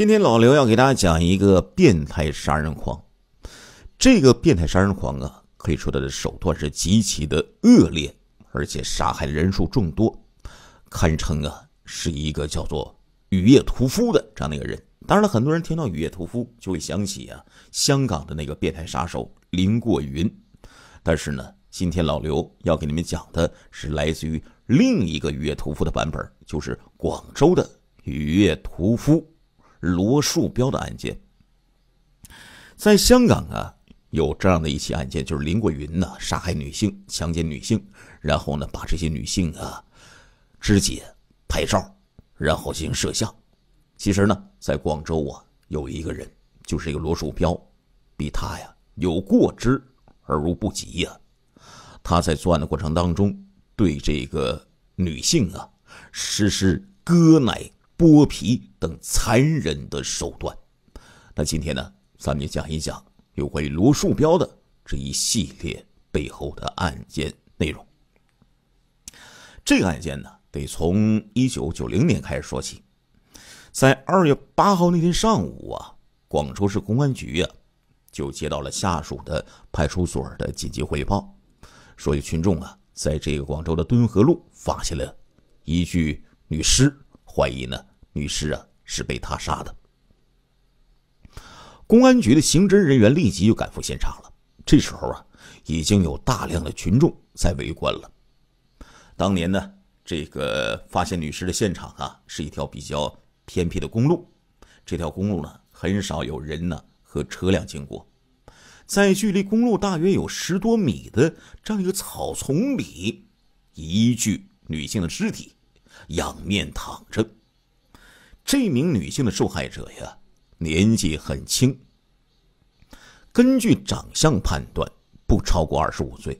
今天老刘要给大家讲一个变态杀人狂，这个变态杀人狂啊，可以说他的手段是极其的恶劣，而且杀害的人数众多，堪称啊是一个叫做雨夜屠夫的这样的一个人。当然了，很多人听到雨夜屠夫就会想起啊香港的那个变态杀手林过云，但是呢，今天老刘要给你们讲的是来自于另一个雨夜屠夫的版本，就是广州的雨夜屠夫。罗树标的案件，在香港啊，有这样的一起案件，就是林国云呢杀害女性、强奸女性，然后呢把这些女性啊肢解、拍照，然后进行摄像。其实呢，在广州啊，有一个人就是一个罗树标，比他呀有过之而无不及呀。他在作案的过程当中，对这个女性啊实施割奶。剥皮等残忍的手段。那今天呢，咱们就讲一讲有关于罗树标的这一系列背后的案件内容。这个案件呢，得从一九九零年开始说起。在二月八号那天上午啊，广州市公安局啊就接到了下属的派出所的紧急汇报，说有群众啊在这个广州的敦和路发现了一具女尸，怀疑呢。女尸啊，是被他杀的。公安局的刑侦人员立即就赶赴现场了。这时候啊，已经有大量的群众在围观了。当年呢，这个发现女尸的现场啊，是一条比较偏僻的公路。这条公路呢，很少有人呢和车辆经过。在距离公路大约有十多米的这样一个草丛里，一具女性的尸体仰面躺着。这名女性的受害者呀，年纪很轻。根据长相判断，不超过二十五岁，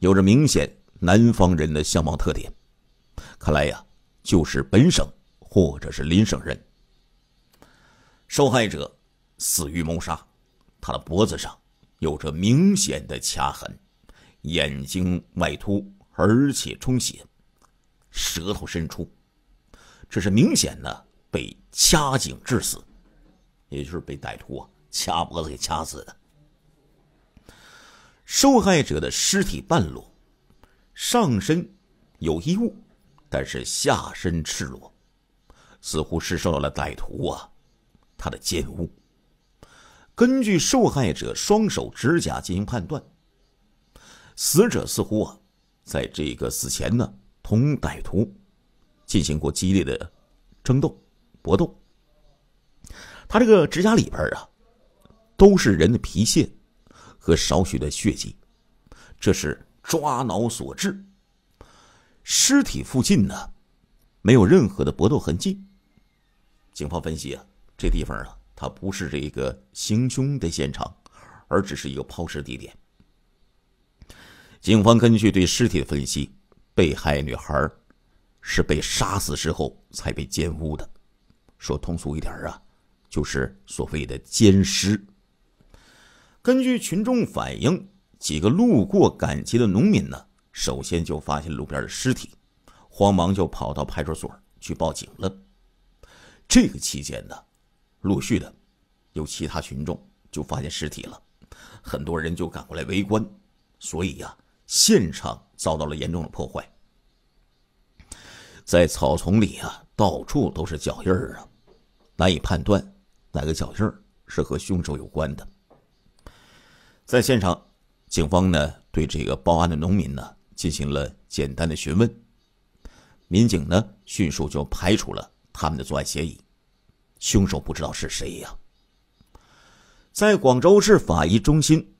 有着明显南方人的相貌特点。看来呀，就是本省或者是邻省人。受害者死于谋杀，他的脖子上有着明显的掐痕，眼睛外凸而且充血，舌头伸出，这是明显的。被掐颈致死，也就是被歹徒啊掐脖子给掐死的。受害者的尸体半裸，上身有衣物，但是下身赤裸，似乎是受到了歹徒啊他的奸污。根据受害者双手指甲进行判断，死者似乎啊在这个死前呢同歹徒进行过激烈的争斗。搏斗，他这个指甲里边啊，都是人的皮屑和少许的血迹，这是抓挠所致。尸体附近呢，没有任何的搏斗痕迹。警方分析啊，这地方啊，它不是这个行凶的现场，而只是一个抛尸地点。警方根据对尸体的分析，被害女孩是被杀死之后才被奸污的。说通俗一点啊，就是所谓的奸尸。根据群众反映，几个路过赶集的农民呢，首先就发现路边的尸体，慌忙就跑到派出所去报警了。这个期间呢，陆续的有其他群众就发现尸体了，很多人就赶过来围观，所以呀，现场遭到了严重的破坏，在草丛里啊。到处都是脚印儿啊，难以判断哪个脚印儿是和凶手有关的。在现场，警方呢对这个报案的农民呢进行了简单的询问，民警呢迅速就排除了他们的作案嫌疑。凶手不知道是谁呀？在广州市法医中心，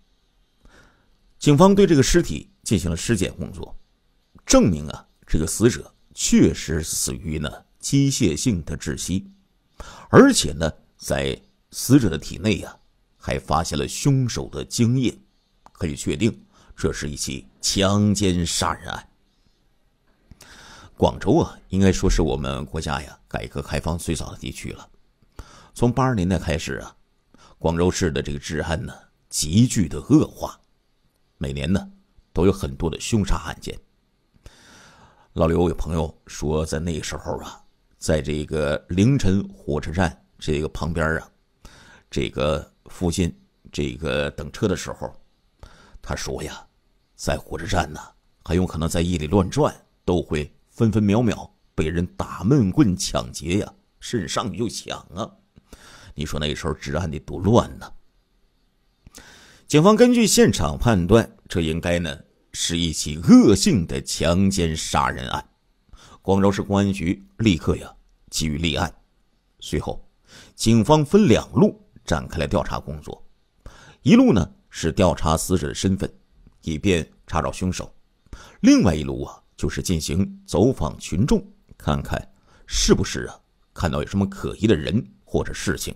警方对这个尸体进行了尸检工作，证明啊这个死者确实死于呢。机械性的窒息，而且呢，在死者的体内啊，还发现了凶手的精液，可以确定，这是一起强奸杀人案。广州啊，应该说是我们国家呀改革开放最早的地区了。从八十年代开始啊，广州市的这个治安呢急剧的恶化，每年呢都有很多的凶杀案件。老刘有朋友说，在那个时候啊。在这个凌晨，火车站这个旁边啊，这个附近，这个等车的时候，他说呀，在火车站呢，很有可能在夜里乱转，都会分分秒秒被人打闷棍抢劫呀，身上就抢啊。你说那时候治安得多乱呢？警方根据现场判断，这应该呢是一起恶性的强奸杀人案。广州市公安局立刻呀，给予立案。随后，警方分两路展开了调查工作。一路呢是调查死者的身份，以便查找凶手；另外一路啊就是进行走访群众，看看是不是啊看到有什么可疑的人或者事情。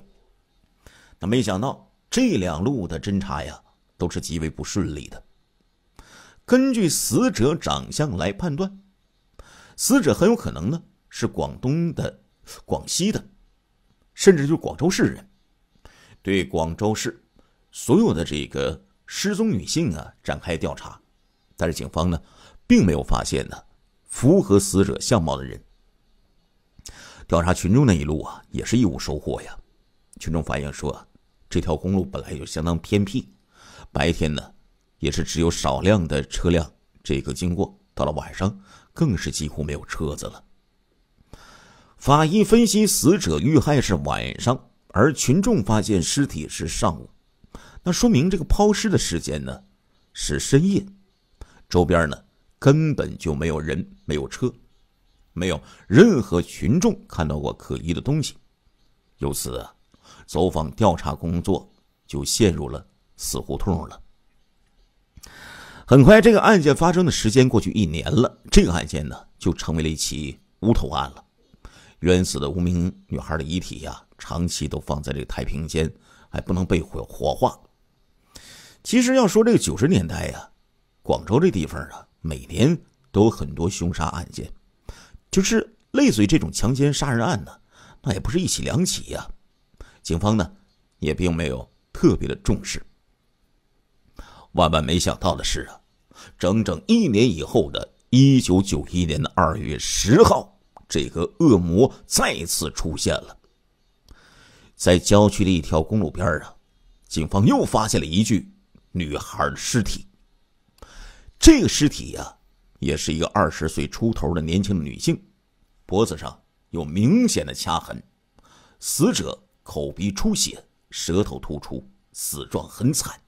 那没想到这两路的侦查呀都是极为不顺利的。根据死者长相来判断。死者很有可能呢是广东的、广西的，甚至就广州市人。对广州市所有的这个失踪女性啊展开调查，但是警方呢并没有发现呢符合死者相貌的人。调查群众那一路啊也是一无收获呀。群众反映说，这条公路本来就相当偏僻，白天呢也是只有少量的车辆这个经过，到了晚上。更是几乎没有车子了。法医分析，死者遇害是晚上，而群众发现尸体是上午，那说明这个抛尸的时间呢是深夜。周边呢根本就没有人，没有车，没有任何群众看到过可疑的东西。由此，走访调查工作就陷入了死胡同了。很快，这个案件发生的时间过去一年了，这个案件呢就成为了一起无头案了。冤死的无名女孩的遗体呀，长期都放在这太平间，还不能被火火化。其实要说这个九十年代呀，广州这地方啊，每年都有很多凶杀案件，就是类似于这种强奸杀人案呢，那也不是一起两起呀。警方呢，也并没有特别的重视。万万没想到的是啊，整整一年以后的1991年的2月10号，这个恶魔再次出现了。在郊区的一条公路边啊，上，警方又发现了一具女孩的尸体。这个尸体呀，也是一个二十岁出头的年轻女性，脖子上有明显的掐痕，死者口鼻出血，舌头突出，死状很惨。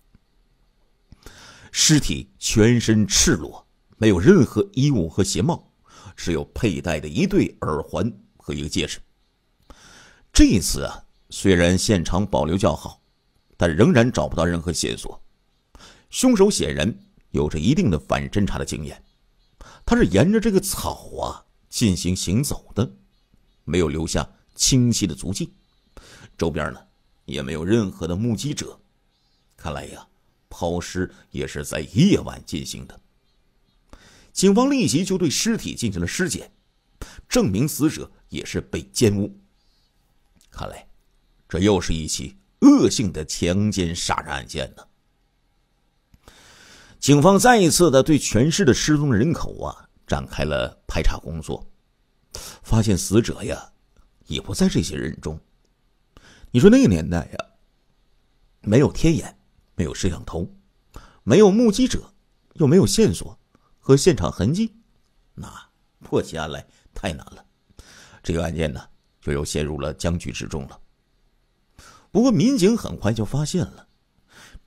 尸体全身赤裸，没有任何衣物和鞋帽，只有佩戴的一对耳环和一个戒指。这一次啊，虽然现场保留较好，但仍然找不到任何线索。凶手显然有着一定的反侦查的经验，他是沿着这个草啊进行行走的，没有留下清晰的足迹。周边呢，也没有任何的目击者。看来呀。抛尸也是在夜晚进行的，警方立即就对尸体进行了尸检，证明死者也是被奸污。看来，这又是一起恶性的强奸杀人案件呢。警方再一次的对全市的失踪人口啊展开了排查工作，发现死者呀也不在这些人中。你说那个年代呀，没有天眼。没有摄像头，没有目击者，又没有线索和现场痕迹，那破起案来太难了。这个案件呢，就又陷入了僵局之中了。不过，民警很快就发现了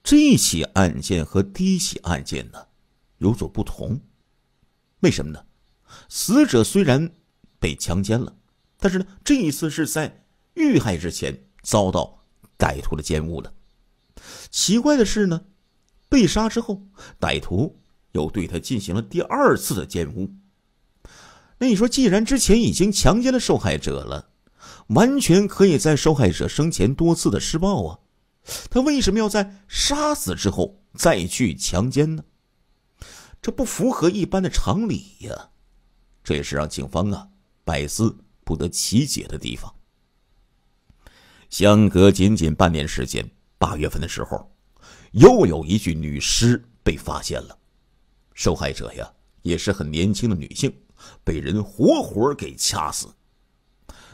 这起案件和第一起案件呢有所不同。为什么呢？死者虽然被强奸了，但是呢，这一次是在遇害之前遭到歹徒的奸污的。奇怪的是呢，被杀之后，歹徒又对他进行了第二次的奸污。那你说，既然之前已经强奸了受害者了，完全可以在受害者生前多次的施暴啊，他为什么要在杀死之后再去强奸呢？这不符合一般的常理呀，这也是让警方啊百思不得其解的地方。相隔仅仅半年时间。八月份的时候，又有一具女尸被发现了。受害者呀，也是很年轻的女性，被人活活给掐死。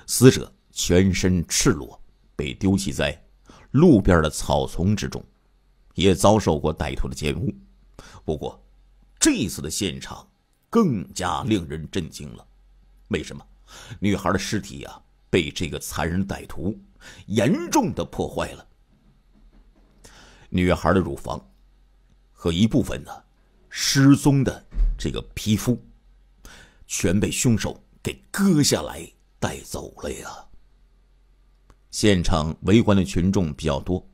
死者全身赤裸，被丢弃在路边的草丛之中，也遭受过歹徒的奸污。不过，这一次的现场更加令人震惊了。为什么？女孩的尸体呀，被这个残忍歹徒严重的破坏了。女孩的乳房和一部分呢，失踪的这个皮肤，全被凶手给割下来带走了呀。现场围观的群众比较多，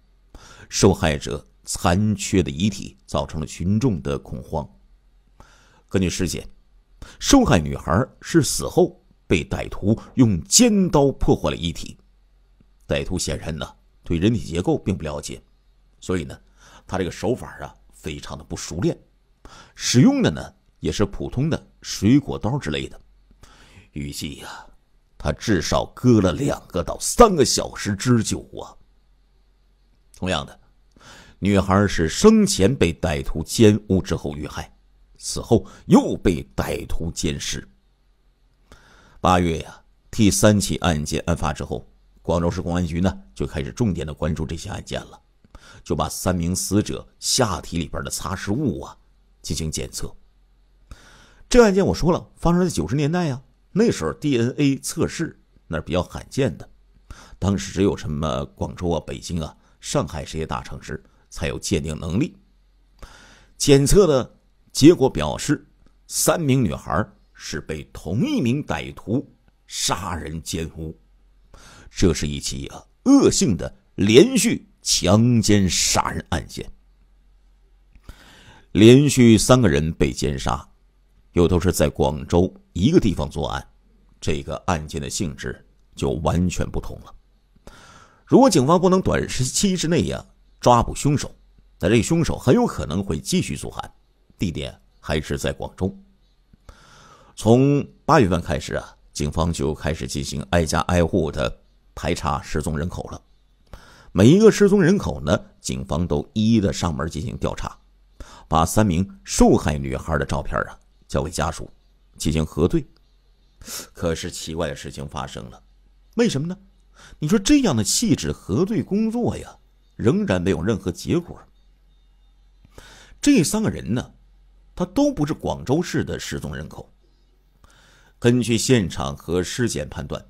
受害者残缺的遗体造成了群众的恐慌。根据尸检，受害女孩是死后被歹徒用尖刀破坏了遗体，歹徒显然呢对人体结构并不了解。所以呢，他这个手法啊，非常的不熟练，使用的呢也是普通的水果刀之类的。预计呀，他至少割了两个到三个小时之久啊。同样的，女孩是生前被歹徒奸污之后遇害，死后又被歹徒奸尸。八月呀，第三起案件案发之后，广州市公安局呢就开始重点的关注这些案件了。就把三名死者下体里边的擦拭物啊进行检测。这案件我说了，发生在九十年代呀，那时候 DNA 测试那是比较罕见的，当时只有什么广州啊、北京啊、上海这些大城市才有鉴定能力。检测的结果表示，三名女孩是被同一名歹徒杀人奸污。这是一起啊恶性的连续。强奸杀人案件，连续三个人被奸杀，又都是在广州一个地方作案，这个案件的性质就完全不同了。如果警方不能短时期之内呀抓捕凶手，那这凶手很有可能会继续作案，地点还是在广州。从八月份开始啊，警方就开始进行挨家挨户的排查失踪人口了。每一个失踪人口呢，警方都一一的上门进行调查，把三名受害女孩的照片啊交给家属，进行核对。可是奇怪的事情发生了，为什么呢？你说这样的细致核对工作呀，仍然没有任何结果。这三个人呢，他都不是广州市的失踪人口。根据现场和尸检判断，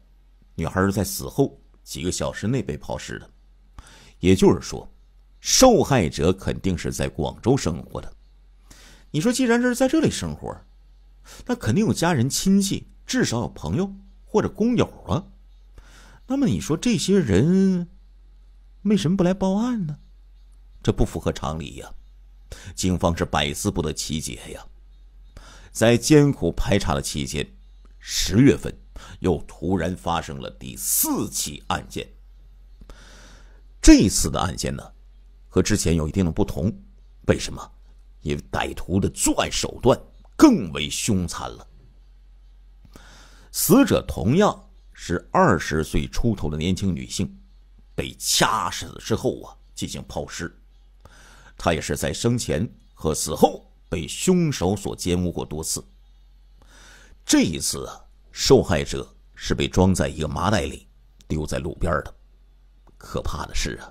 女孩在死后几个小时内被抛尸的。也就是说，受害者肯定是在广州生活的。你说，既然这是在这里生活，那肯定有家人、亲戚，至少有朋友或者工友啊。那么你说，这些人为什么不来报案呢？这不符合常理呀！警方是百思不得其解呀。在艰苦排查的期间，十月份又突然发生了第四起案件。这次的案件呢，和之前有一定的不同。为什么？因为歹徒的作案手段更为凶残了。死者同样是二十岁出头的年轻女性，被掐死之后啊，进行抛尸。她也是在生前和死后被凶手所奸污过多次。这一次，受害者是被装在一个麻袋里，丢在路边的。可怕的是啊，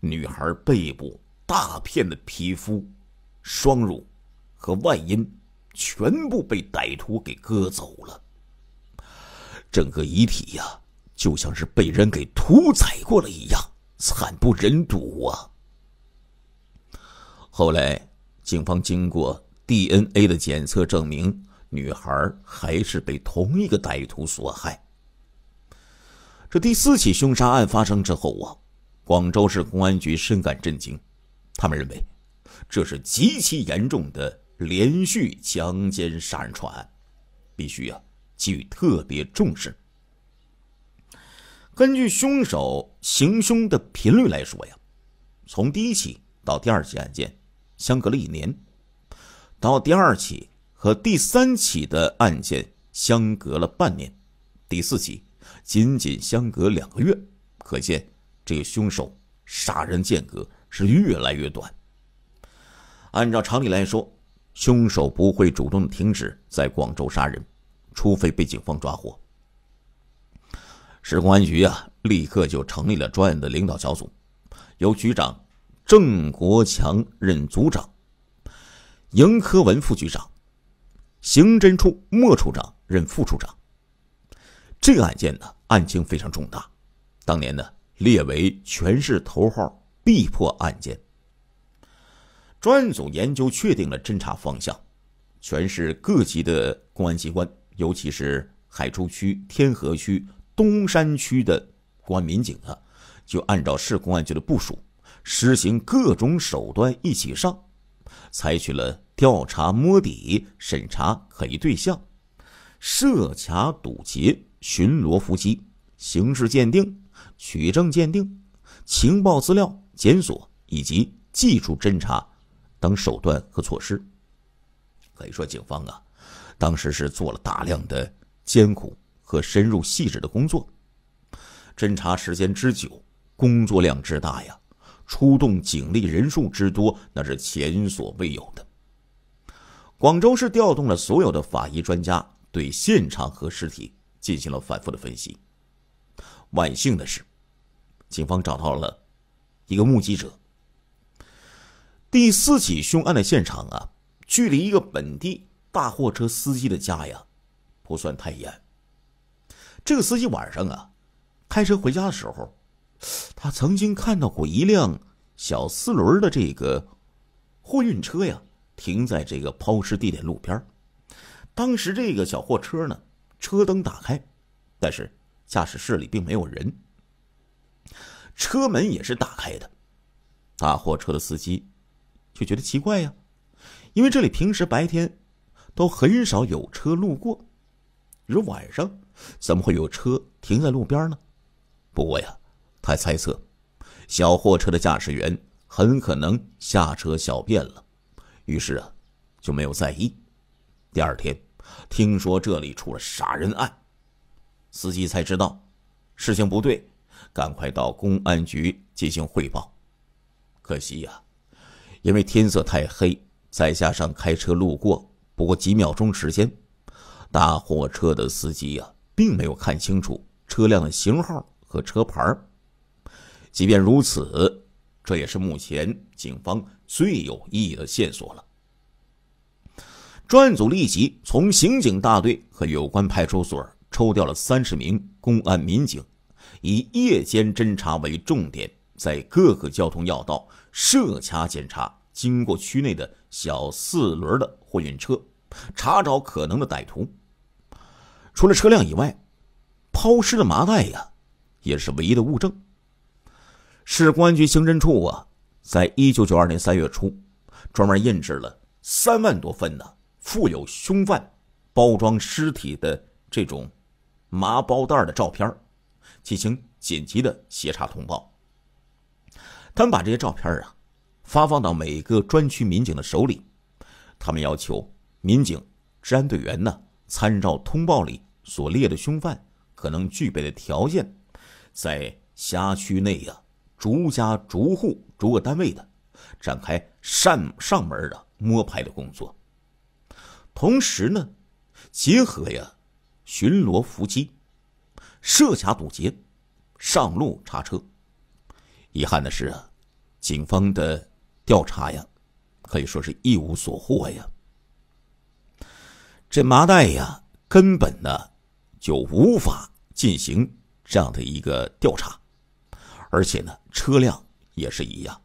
女孩背部大片的皮肤、双乳和外阴全部被歹徒给割走了，整个遗体呀，就像是被人给屠宰过了一样，惨不忍睹啊！后来，警方经过 DNA 的检测，证明女孩还是被同一个歹徒所害。第四起凶杀案发生之后啊，广州市公安局深感震惊，他们认为这是极其严重的连续强奸杀人案，必须啊给予特别重视。根据凶手行凶的频率来说呀，从第一起到第二起案件相隔了一年，到第二起和第三起的案件相隔了半年，第四起。仅仅相隔两个月，可见这个凶手杀人间隔是越来越短。按照常理来说，凶手不会主动停止在广州杀人，除非被警方抓获。市公安局啊，立刻就成立了专案的领导小组，由局长郑国强任组长，迎科文副局长，刑侦处莫处长任副处长。这个案件呢？案情非常重大，当年呢列为全市头号必破案件。专案组研究确定了侦查方向，全市各级的公安机关，尤其是海珠区、天河区、东山区的公安民警啊，就按照市公安局的部署，实行各种手段一起上，采取了调查摸底、审查可疑对象、设卡堵截。巡逻伏击、刑事鉴定、取证鉴定、情报资料检索以及技术侦查等手段和措施，可以说警方啊，当时是做了大量的艰苦和深入细致的工作。侦查时间之久，工作量之大呀，出动警力人数之多，那是前所未有的。广州市调动了所有的法医专家对现场和尸体。进行了反复的分析。万幸的是，警方找到了一个目击者。第四起凶案的现场啊，距离一个本地大货车司机的家呀不算太远。这个司机晚上啊开车回家的时候，他曾经看到过一辆小四轮的这个货运车呀停在这个抛尸地点路边。当时这个小货车呢。车灯打开，但是驾驶室里并没有人。车门也是打开的，大货车的司机就觉得奇怪呀，因为这里平时白天都很少有车路过，如晚上怎么会有车停在路边呢？不过呀，他猜测小货车的驾驶员很可能下车小便了，于是啊就没有在意。第二天。听说这里出了杀人案，司机才知道事情不对，赶快到公安局进行汇报。可惜呀，因为天色太黑，再加上开车路过不过几秒钟时间，大货车的司机呀，并没有看清楚车辆的型号和车牌即便如此，这也是目前警方最有意义的线索了。专案组立即从刑警大队和有关派出所抽调了三十名公安民警，以夜间侦查为重点，在各个交通要道设卡检查，经过区内的小四轮的货运车，查找可能的歹徒。除了车辆以外，抛尸的麻袋呀，也是唯一的物证。市公安局刑侦处啊，在一九九二年三月初，专门印制了三万多份呢。附有凶犯包装尸体的这种麻包袋的照片进行紧急的协查通报。他们把这些照片啊，发放到每个专区民警的手里。他们要求民警、治安队员呢，参照通报里所列的凶犯可能具备的条件，在辖区内啊，逐家逐户、逐个单位的展开上上门的摸排的工作。同时呢，结合呀，巡逻伏击、设卡堵截、上路查车。遗憾的是啊，警方的调查呀，可以说是一无所获呀。这麻袋呀，根本呢就无法进行这样的一个调查，而且呢，车辆也是一样。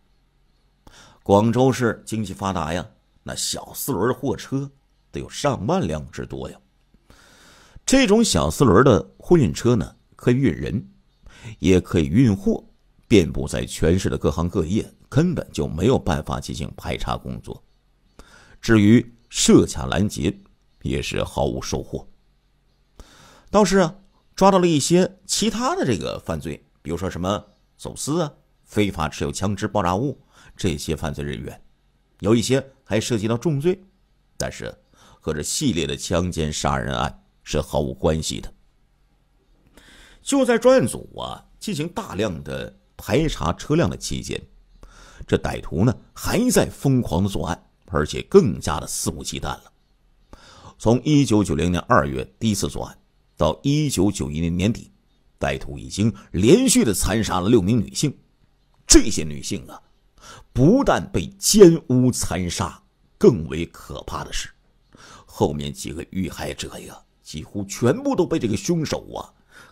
广州市经济发达呀，那小四轮货车。得有上万辆之多呀！这种小四轮的货运车呢，可以运人，也可以运货，遍布在全市的各行各业，根本就没有办法进行排查工作。至于设卡拦截，也是毫无收获。倒是啊，抓到了一些其他的这个犯罪，比如说什么走私啊、非法持有枪支爆炸物这些犯罪人员，有一些还涉及到重罪，但是。和这系列的强奸杀人案是毫无关系的。就在专案组啊进行大量的排查车辆的期间，这歹徒呢还在疯狂的作案，而且更加的肆无忌惮了。从一九九零年二月第一次作案到一九九一年年底，歹徒已经连续的残杀了六名女性。这些女性啊，不但被奸污残杀，更为可怕的是。后面几个遇害者呀，几乎全部都被这个凶手啊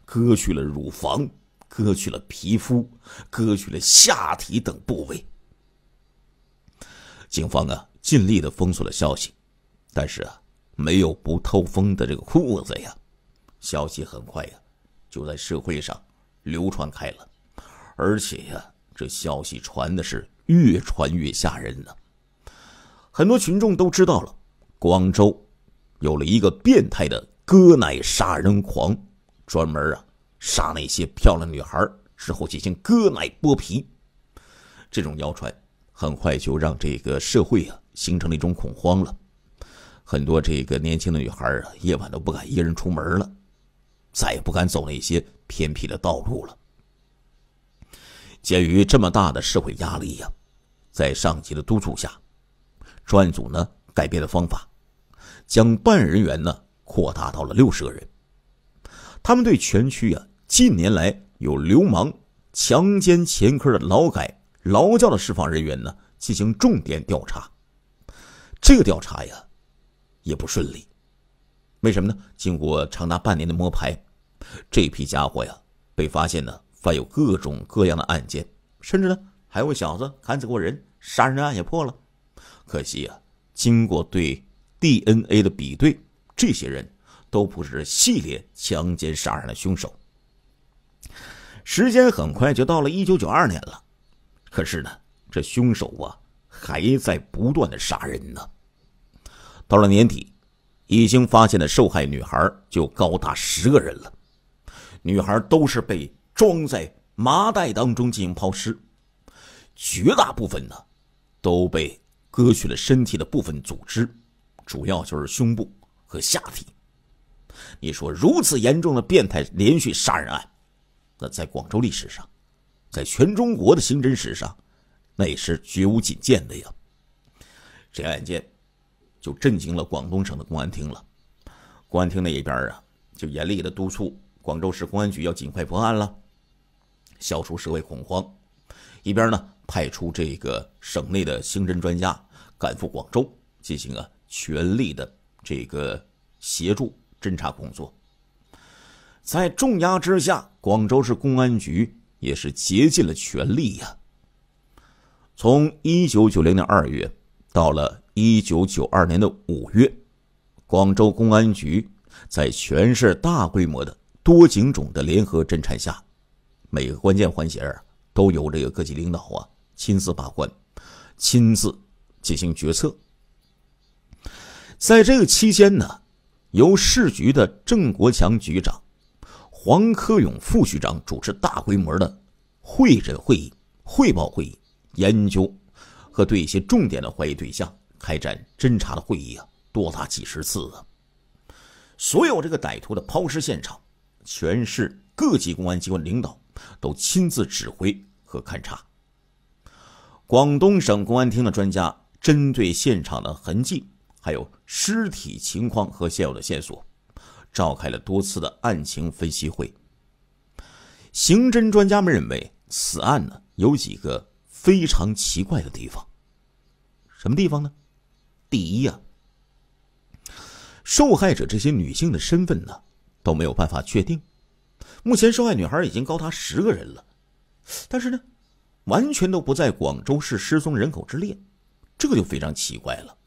割去了乳房、割去了皮肤、割去了下体等部位。警方啊尽力的封锁了消息，但是啊没有不透风的这个裤子呀，消息很快呀就在社会上流传开了，而且呀这消息传的是越传越吓人呢，很多群众都知道了广州。有了一个变态的割奶杀人狂，专门啊杀那些漂亮女孩之后进行割奶剥皮，这种谣传很快就让这个社会啊形成了一种恐慌了，很多这个年轻的女孩啊夜晚都不敢一个人出门了，再也不敢走那些偏僻的道路了。鉴于这么大的社会压力呀，在上级的督促下，专案组呢改变了方法。将办案人员呢扩大到了六十个人，他们对全区啊近年来有流氓强奸前科的劳改劳教的释放人员呢进行重点调查，这个调查呀也不顺利，为什么呢？经过长达半年的摸排，这批家伙呀被发现呢犯有各种各样的案件，甚至呢还个小子砍死过人，杀人案也破了，可惜呀，经过对。DNA 的比对，这些人都不是系列强奸杀人的凶手。时间很快就到了一九九二年了，可是呢，这凶手啊还在不断的杀人呢。到了年底，已经发现的受害女孩就高达十个人了。女孩都是被装在麻袋当中进行抛尸，绝大部分呢都被割去了身体的部分组织。主要就是胸部和下体。你说如此严重的变态连续杀人案，那在广州历史上，在全中国的刑侦史上，那也是绝无仅见的呀。这案件就震惊了广东省的公安厅了。公安厅那一边啊，就严厉的督促广州市公安局要尽快破案了，消除社会恐慌。一边呢，派出这个省内的刑侦专家赶赴广州进行啊。全力的这个协助侦查工作，在重压之下，广州市公安局也是竭尽了全力呀。从一九九零年二月到了一九九二年的五月，广州公安局在全市大规模的多警种的联合侦查下，每个关键环节啊，都由这个各级领导啊亲自把关，亲自进行决策。在这个期间呢，由市局的郑国强局长、黄科勇副局长主持大规模的会诊会议、汇报会议、研究和对一些重点的怀疑对象开展侦查的会议啊，多达几十次啊。所有这个歹徒的抛尸现场，全市各级公安机关领导都亲自指挥和勘察。广东省公安厅的专家针对现场的痕迹。还有尸体情况和现有的线索，召开了多次的案情分析会。刑侦专家们认为，此案呢有几个非常奇怪的地方。什么地方呢？第一啊，受害者这些女性的身份呢都没有办法确定。目前受害女孩已经高达十个人了，但是呢，完全都不在广州市失踪人口之列，这个就非常奇怪了。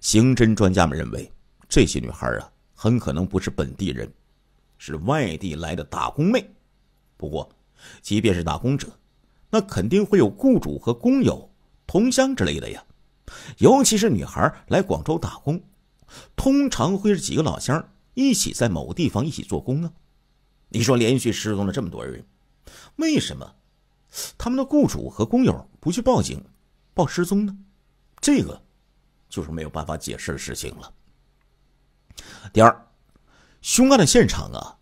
刑侦专家们认为，这些女孩啊，很可能不是本地人，是外地来的打工妹。不过，即便是打工者，那肯定会有雇主和工友、同乡之类的呀。尤其是女孩来广州打工，通常会是几个老乡一起在某个地方一起做工啊。你说，连续失踪了这么多人，为什么他们的雇主和工友不去报警、报失踪呢？这个。就是没有办法解释的事情了。第二，凶案的现场啊，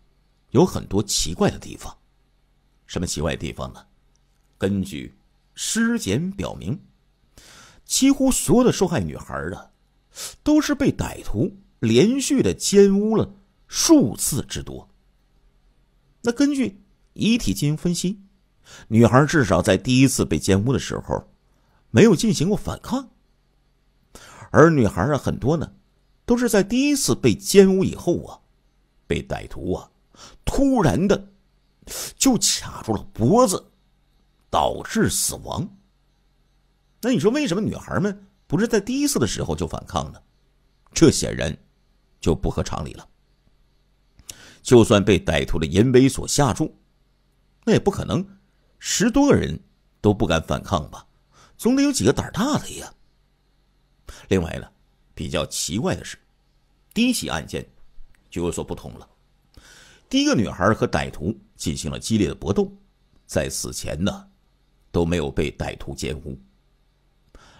有很多奇怪的地方。什么奇怪的地方呢？根据尸检表明，几乎所有的受害女孩啊，都是被歹徒连续的奸污了数次之多。那根据遗体进行分析，女孩至少在第一次被奸污的时候，没有进行过反抗。而女孩啊，很多呢，都是在第一次被奸污以后啊，被歹徒啊，突然的就卡住了脖子，导致死亡。那你说，为什么女孩们不是在第一次的时候就反抗呢？这显然就不合常理了。就算被歹徒的淫威所吓住，那也不可能，十多个人都不敢反抗吧？总得有几个胆大的呀。另外呢，比较奇怪的是，第一起案件就有所不同了。第一个女孩和歹徒进行了激烈的搏斗，在死前呢都没有被歹徒奸污。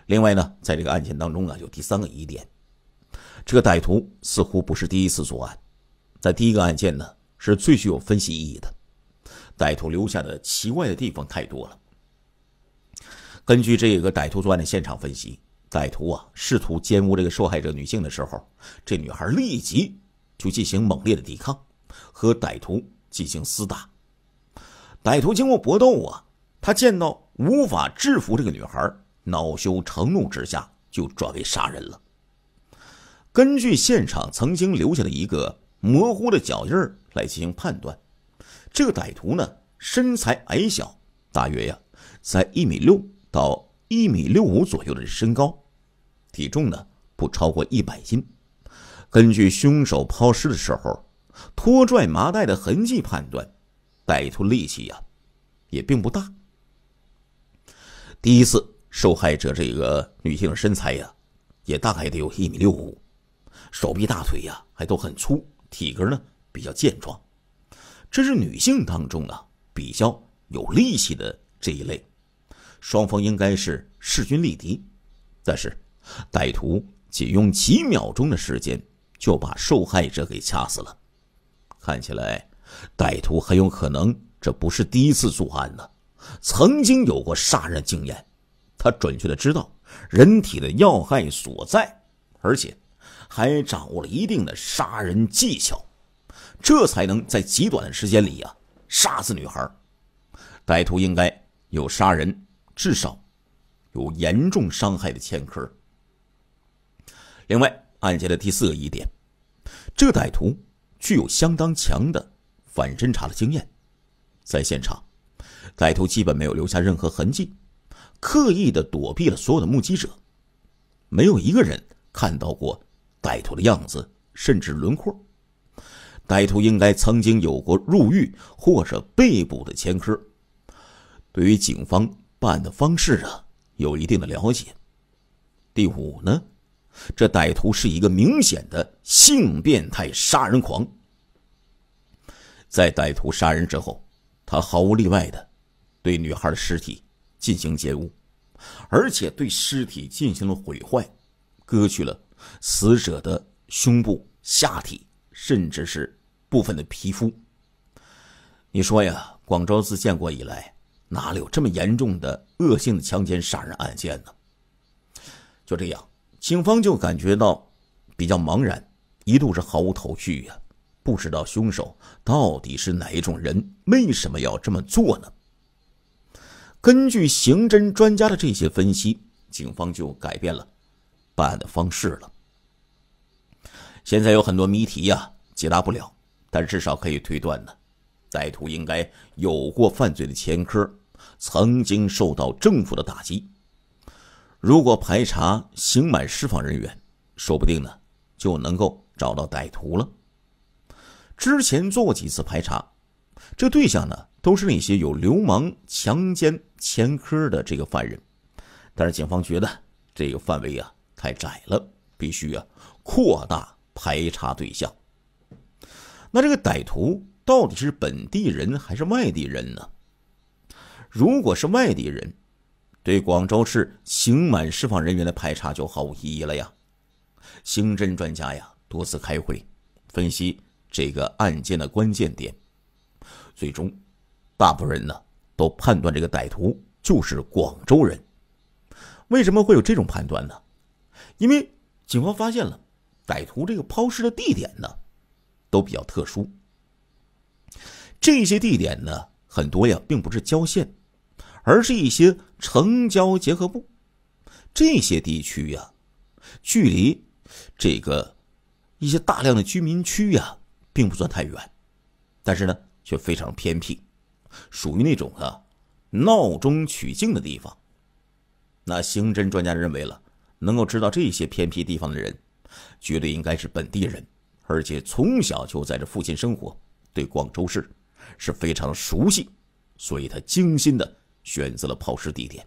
另外呢，在这个案件当中呢，有第三个疑点，这个歹徒似乎不是第一次作案。在第一个案件呢，是最具有分析意义的，歹徒留下的奇怪的地方太多了。根据这个歹徒作案的现场分析。歹徒啊，试图奸污这个受害者女性的时候，这女孩立即就进行猛烈的抵抗，和歹徒进行厮打。歹徒经过搏斗啊，他见到无法制服这个女孩，恼羞成怒之下就转为杀人了。根据现场曾经留下的一个模糊的脚印来进行判断，这个歹徒呢，身材矮小，大约呀，在一米六到。一米六五左右的身高，体重呢不超过一百斤。根据凶手抛尸的时候拖拽麻袋的痕迹判断，歹徒力气呀也并不大。第一次受害者这个女性身材呀也大概得有一米六五，手臂、大腿呀还都很粗，体格呢比较健壮，这是女性当中啊比较有力气的这一类。双方应该是势均力敌，但是歹徒仅用几秒钟的时间就把受害者给掐死了。看起来，歹徒很有可能这不是第一次作案了，曾经有过杀人经验。他准确的知道人体的要害所在，而且还掌握了一定的杀人技巧，这才能在极短的时间里啊杀死女孩。歹徒应该有杀人。至少，有严重伤害的前科。另外，案件的第四个疑点，这歹徒具有相当强的反侦查的经验。在现场，歹徒基本没有留下任何痕迹，刻意的躲避了所有的目击者，没有一个人看到过歹徒的样子，甚至轮廓。歹徒应该曾经有过入狱或者被捕的前科。对于警方。办的方式啊，有一定的了解。第五呢，这歹徒是一个明显的性变态杀人狂。在歹徒杀人之后，他毫无例外的对女孩的尸体进行截污，而且对尸体进行了毁坏，割去了死者的胸部、下体，甚至是部分的皮肤。你说呀，广州自建国以来。哪里有这么严重的恶性的强奸杀人案件呢？就这样，警方就感觉到比较茫然，一度是毫无头绪呀，不知道凶手到底是哪一种人，为什么要这么做呢？根据刑侦专家的这些分析，警方就改变了办案的方式了。现在有很多谜题呀解答不了，但至少可以推断呢，歹徒应该有过犯罪的前科。曾经受到政府的打击。如果排查刑满释放人员，说不定呢就能够找到歹徒了。之前做过几次排查，这对象呢都是那些有流氓、强奸前科的这个犯人，但是警方觉得这个范围啊太窄了，必须啊扩大排查对象。那这个歹徒到底是本地人还是外地人呢？如果是外地人，对广州市刑满释放人员的排查就毫无意义了呀。刑侦专家呀，多次开会分析这个案件的关键点，最终，大部分人呢都判断这个歹徒就是广州人。为什么会有这种判断呢？因为警方发现了歹徒这个抛尸的地点呢，都比较特殊。这些地点呢，很多呀，并不是郊县。而是一些城郊结合部，这些地区呀，距离这个一些大量的居民区呀，并不算太远，但是呢，却非常偏僻，属于那种啊闹中取静的地方。那刑侦专家认为了，能够知道这些偏僻地方的人，绝对应该是本地人，而且从小就在这附近生活，对广州市是非常熟悉，所以他精心的。选择了抛尸地点，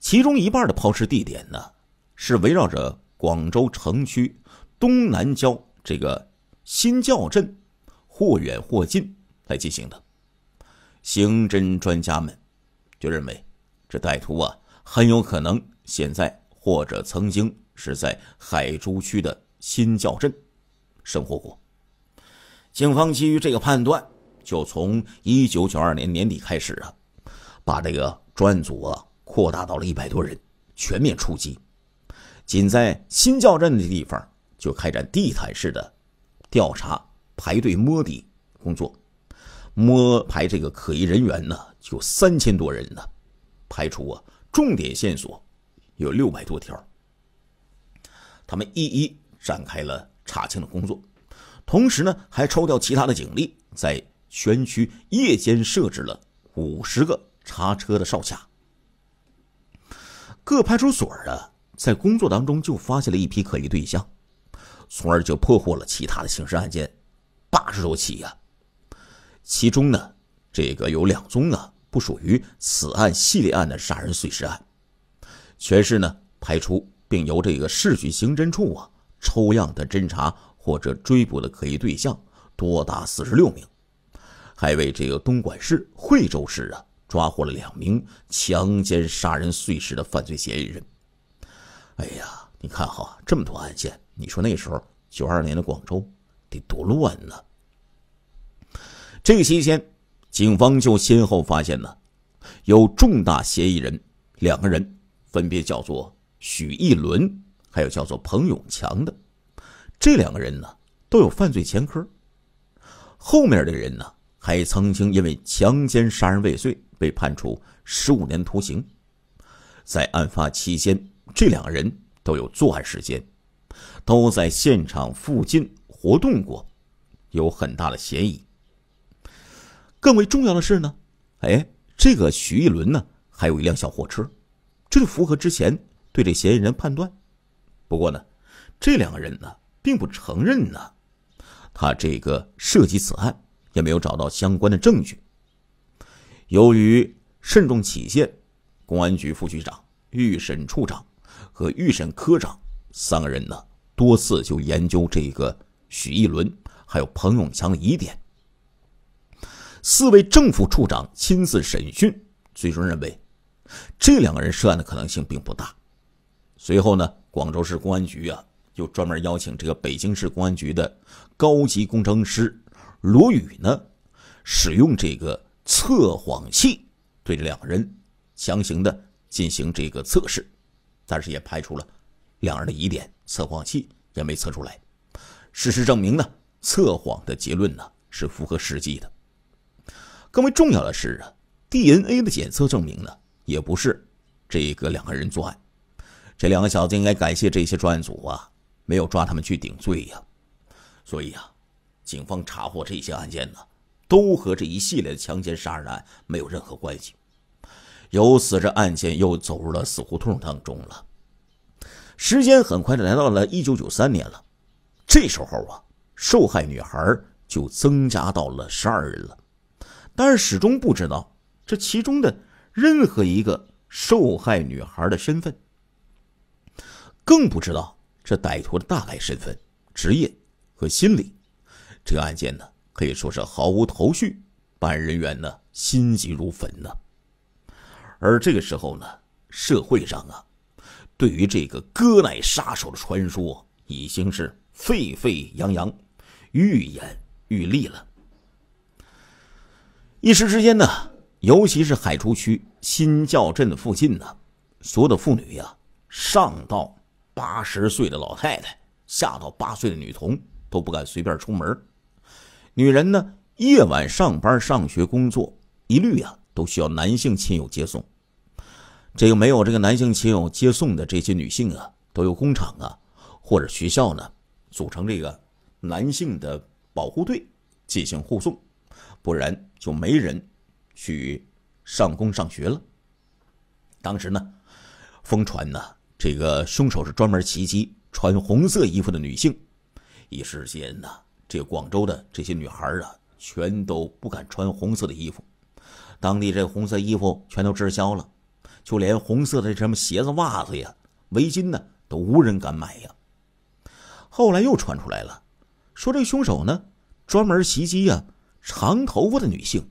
其中一半的抛尸地点呢，是围绕着广州城区东南郊这个新滘镇，或远或近来进行的。刑侦专家们就认为，这歹徒啊，很有可能现在或者曾经是在海珠区的新滘镇生活过。警方基于这个判断。就从一九九二年年底开始啊，把这个专案组啊扩大到了一百多人，全面出击。仅在新教镇的地方就开展地毯式的调查、排队摸底工作，摸排这个可疑人员呢，就三千多人呢，排除啊重点线索有六百多条。他们一一展开了查清的工作，同时呢还抽调其他的警力在。全区夜间设置了五十个查车的哨卡，各派出所啊，在工作当中就发现了一批可疑对象，从而就破获了其他的刑事案件八十多起呀。其中呢，这个有两宗啊，不属于此案系列案的杀人碎尸案，全市呢排除，并由这个市局刑侦处啊抽样的侦查或者追捕的可疑对象多达四十六名。还为这个东莞市、惠州市啊，抓获了两名强奸杀人碎尸的犯罪嫌疑人。哎呀，你看哈，这么多案件，你说那时候九二年的广州得多乱呢？这个期间，警方就先后发现呢，有重大嫌疑人两个人，分别叫做许一伦，还有叫做彭永强的。这两个人呢，都有犯罪前科。后面的人呢？还曾经因为强奸杀人未遂被判处十五年徒刑，在案发期间，这两个人都有作案时间，都在现场附近活动过，有很大的嫌疑。更为重要的是呢，哎，这个徐一伦呢，还有一辆小货车，这就符合之前对这嫌疑人判断。不过呢，这两个人呢，并不承认呢，他这个涉及此案。也没有找到相关的证据。由于慎重起见，公安局副局长、预审处长和预审科长三个人呢，多次就研究这个许一伦还有彭永强的疑点。四位政府处长亲自审讯，最终认为这两个人涉案的可能性并不大。随后呢，广州市公安局啊，又专门邀请这个北京市公安局的高级工程师。罗宇呢，使用这个测谎器对这两个人强行的进行这个测试，但是也排除了两人的疑点，测谎器也没测出来。事实证明呢，测谎的结论呢是符合实际的。更为重要的是啊，DNA 的检测证明呢也不是这个两个人作案。这两个小子应该感谢这些专案组啊，没有抓他们去顶罪呀。所以啊。警方查获这些案件呢，都和这一系列的强奸杀人案没有任何关系，由此这案件又走入了死胡同当中了。时间很快的来到了一九九三年了，这时候啊，受害女孩就增加到了十二人了，但是始终不知道这其中的任何一个受害女孩的身份，更不知道这歹徒的大概身份、职业和心理。这个案件呢，可以说是毫无头绪，办案人员呢心急如焚呢。而这个时候呢，社会上啊，对于这个割奶杀手的传说已经是沸沸扬扬、愈演愈烈了。一时之间呢，尤其是海珠区新滘镇的附近呢，所有的妇女呀，上到八十岁的老太太，下到八岁的女童，都不敢随便出门。女人呢，夜晚上班、上学、工作，一律啊都需要男性亲友接送。这个没有这个男性亲友接送的这些女性啊，都由工厂啊或者学校呢组成这个男性的保护队进行护送，不然就没人去上工上学了。当时呢，疯传呢，这个凶手是专门袭击穿红色衣服的女性，一时间呢。这个广州的这些女孩啊，全都不敢穿红色的衣服，当地这红色衣服全都滞销了，就连红色的什么鞋子、袜子呀、围巾呢，都无人敢买呀。后来又传出来了，说这凶手呢专门袭击啊长头发的女性，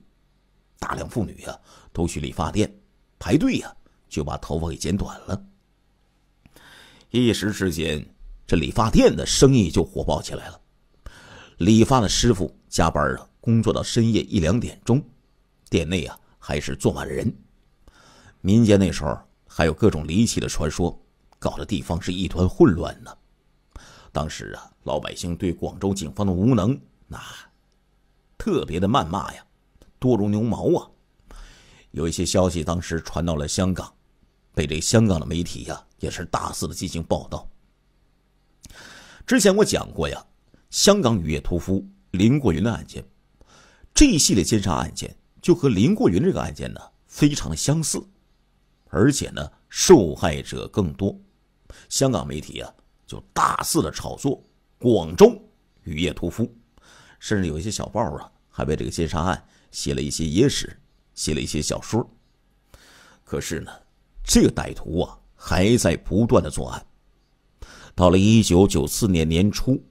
大量妇女啊都去理发店排队呀，就把头发给剪短了，一时之间这理发店的生意就火爆起来了。理发的师傅加班啊，工作到深夜一两点钟，店内啊还是坐满人。民间那时候还有各种离奇的传说，搞得地方是一团混乱呢。当时啊，老百姓对广州警方的无能，那特别的谩骂呀，多如牛毛啊。有一些消息当时传到了香港，被这香港的媒体呀也是大肆的进行报道。之前我讲过呀。香港雨夜屠夫林国云的案件，这一系列奸杀案件就和林国云这个案件呢非常的相似，而且呢受害者更多。香港媒体啊就大肆的炒作广州雨夜屠夫，甚至有一些小报啊还为这个奸杀案写了一些野史，写了一些小说。可是呢，这个歹徒啊还在不断的作案。到了一九九四年年初。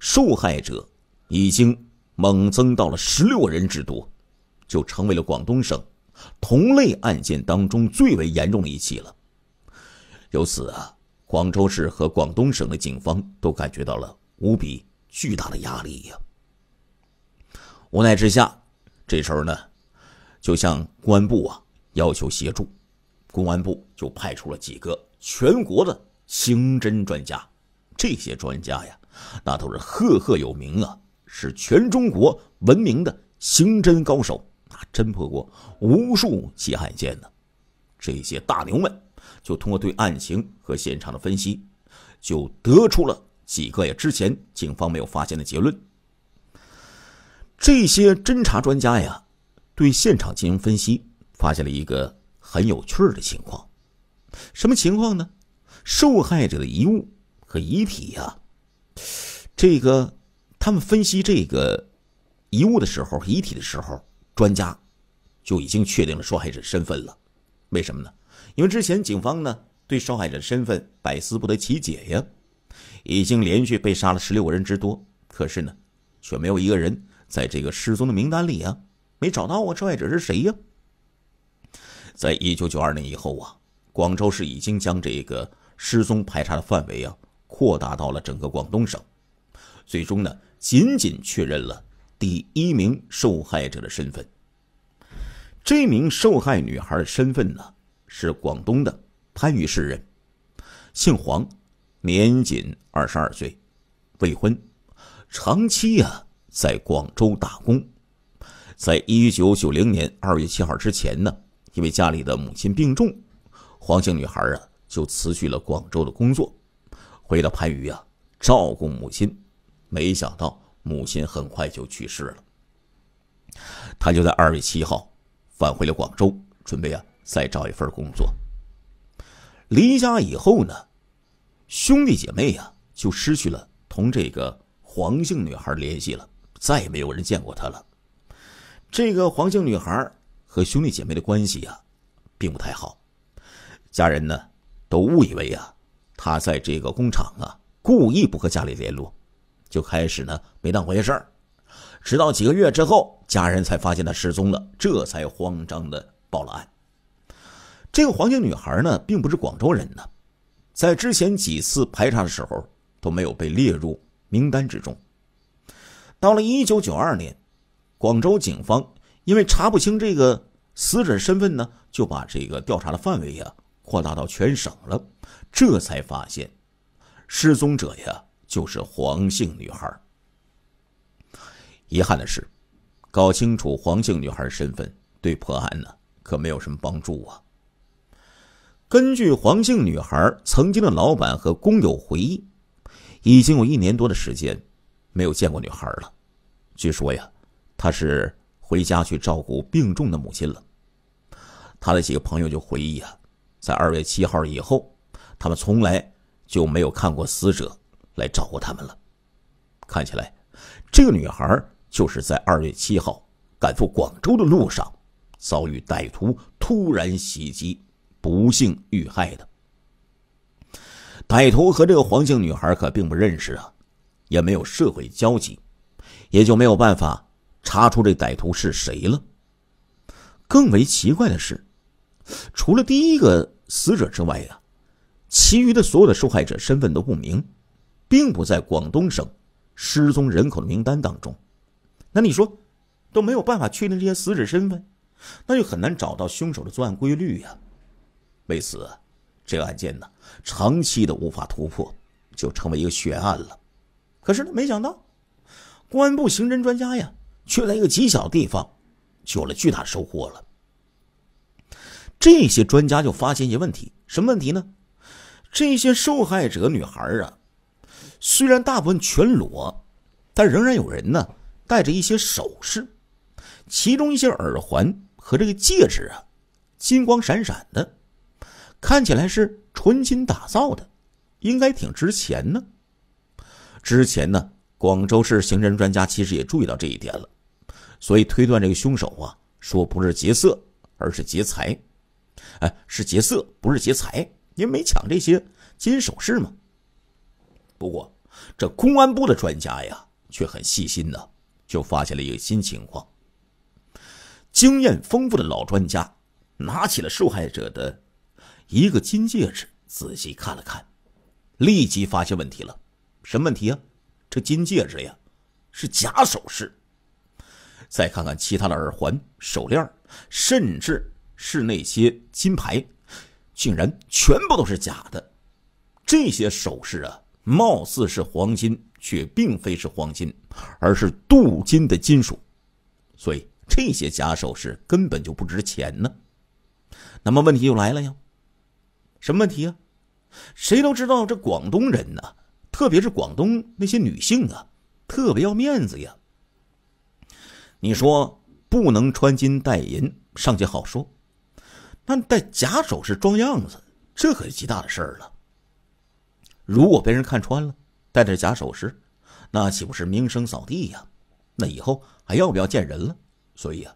受害者已经猛增到了十六人之多，就成为了广东省同类案件当中最为严重的一起了。由此啊，广州市和广东省的警方都感觉到了无比巨大的压力呀。无奈之下，这时候呢，就向公安部啊要求协助，公安部就派出了几个全国的刑侦专家。这些专家呀。那都是赫赫有名啊，是全中国闻名的刑侦高手，那侦破过无数起案件呢。这些大牛们就通过对案情和现场的分析，就得出了几个呀之前警方没有发现的结论。这些侦查专家呀，对现场进行分析，发现了一个很有趣儿的情况。什么情况呢？受害者的遗物和遗体呀。这个，他们分析这个遗物的时候、遗体的时候，专家就已经确定了受害者身份了。为什么呢？因为之前警方呢对受害者的身份百思不得其解呀。已经连续被杀了十六个人之多，可是呢却没有一个人在这个失踪的名单里啊，没找到啊。受害者是谁呀？在一九九二年以后啊，广州市已经将这个失踪排查的范围啊。扩大到了整个广东省，最终呢，仅仅确认了第一名受害者的身份。这名受害女孩的身份呢，是广东的番禺市人，姓黄，年仅二十二岁，未婚，长期啊在广州打工。在一九九零年二月七号之前呢，因为家里的母亲病重，黄姓女孩啊就辞去了广州的工作。回到番禺啊，照顾母亲，没想到母亲很快就去世了。他就在二月七号返回了广州，准备啊再找一份工作。离家以后呢，兄弟姐妹呀就失去了同这个黄姓女孩联系了，再也没有人见过他了。这个黄姓女孩和兄弟姐妹的关系呀并不太好，家人呢都误以为啊。他在这个工厂啊，故意不和家里联络，就开始呢没当回事儿，直到几个月之后，家人才发现他失踪了，这才慌张的报了案。这个黄姓女孩呢，并不是广州人呢，在之前几次排查的时候都没有被列入名单之中。到了一九九二年，广州警方因为查不清这个死者身份呢，就把这个调查的范围呀。扩大到全省了，这才发现，失踪者呀就是黄姓女孩。遗憾的是，搞清楚黄姓女孩身份对破案呢可没有什么帮助啊。根据黄姓女孩曾经的老板和工友回忆，已经有一年多的时间没有见过女孩了。据说呀，她是回家去照顾病重的母亲了。他的几个朋友就回忆啊。在二月七号以后，他们从来就没有看过死者来找过他们了。看起来，这个女孩就是在二月七号赶赴广州的路上遭遇歹徒突然袭击，不幸遇害的。歹徒和这个黄姓女孩可并不认识啊，也没有社会交集，也就没有办法查出这歹徒是谁了。更为奇怪的是。除了第一个死者之外呀，其余的所有的受害者身份都不明，并不在广东省失踪人口的名单当中。那你说，都没有办法确定这些死者身份，那就很难找到凶手的作案规律呀。为此，这个案件呢，长期的无法突破，就成为一个悬案了。可是呢，没想到公安部刑侦专家呀，却在一个极小的地方，就有了巨大收获了。这些专家就发现一些问题，什么问题呢？这些受害者女孩啊，虽然大部分全裸，但仍然有人呢戴着一些首饰，其中一些耳环和这个戒指啊，金光闪闪的，看起来是纯金打造的，应该挺值钱呢。之前呢，广州市刑侦专家其实也注意到这一点了，所以推断这个凶手啊，说不是劫色，而是劫财。哎，是劫色，不是劫财。您没抢这些金首饰吗？不过，这公安部的专家呀，却很细心呢，就发现了一个新情况。经验丰富的老专家拿起了受害者的，一个金戒指，仔细看了看，立即发现问题了。什么问题啊？这金戒指呀，是假首饰。再看看其他的耳环、手链，甚至……是那些金牌，竟然全部都是假的。这些首饰啊，貌似是黄金，却并非是黄金，而是镀金的金属。所以这些假首饰根本就不值钱呢。那么问题就来了呀，什么问题啊？谁都知道这广东人呢，特别是广东那些女性啊，特别要面子呀。你说不能穿金戴银，尚且好说。戴假首饰装样子，这可是极大的事儿了。如果被人看穿了，戴着假首饰，那岂不是名声扫地呀？那以后还要不要见人了？所以啊，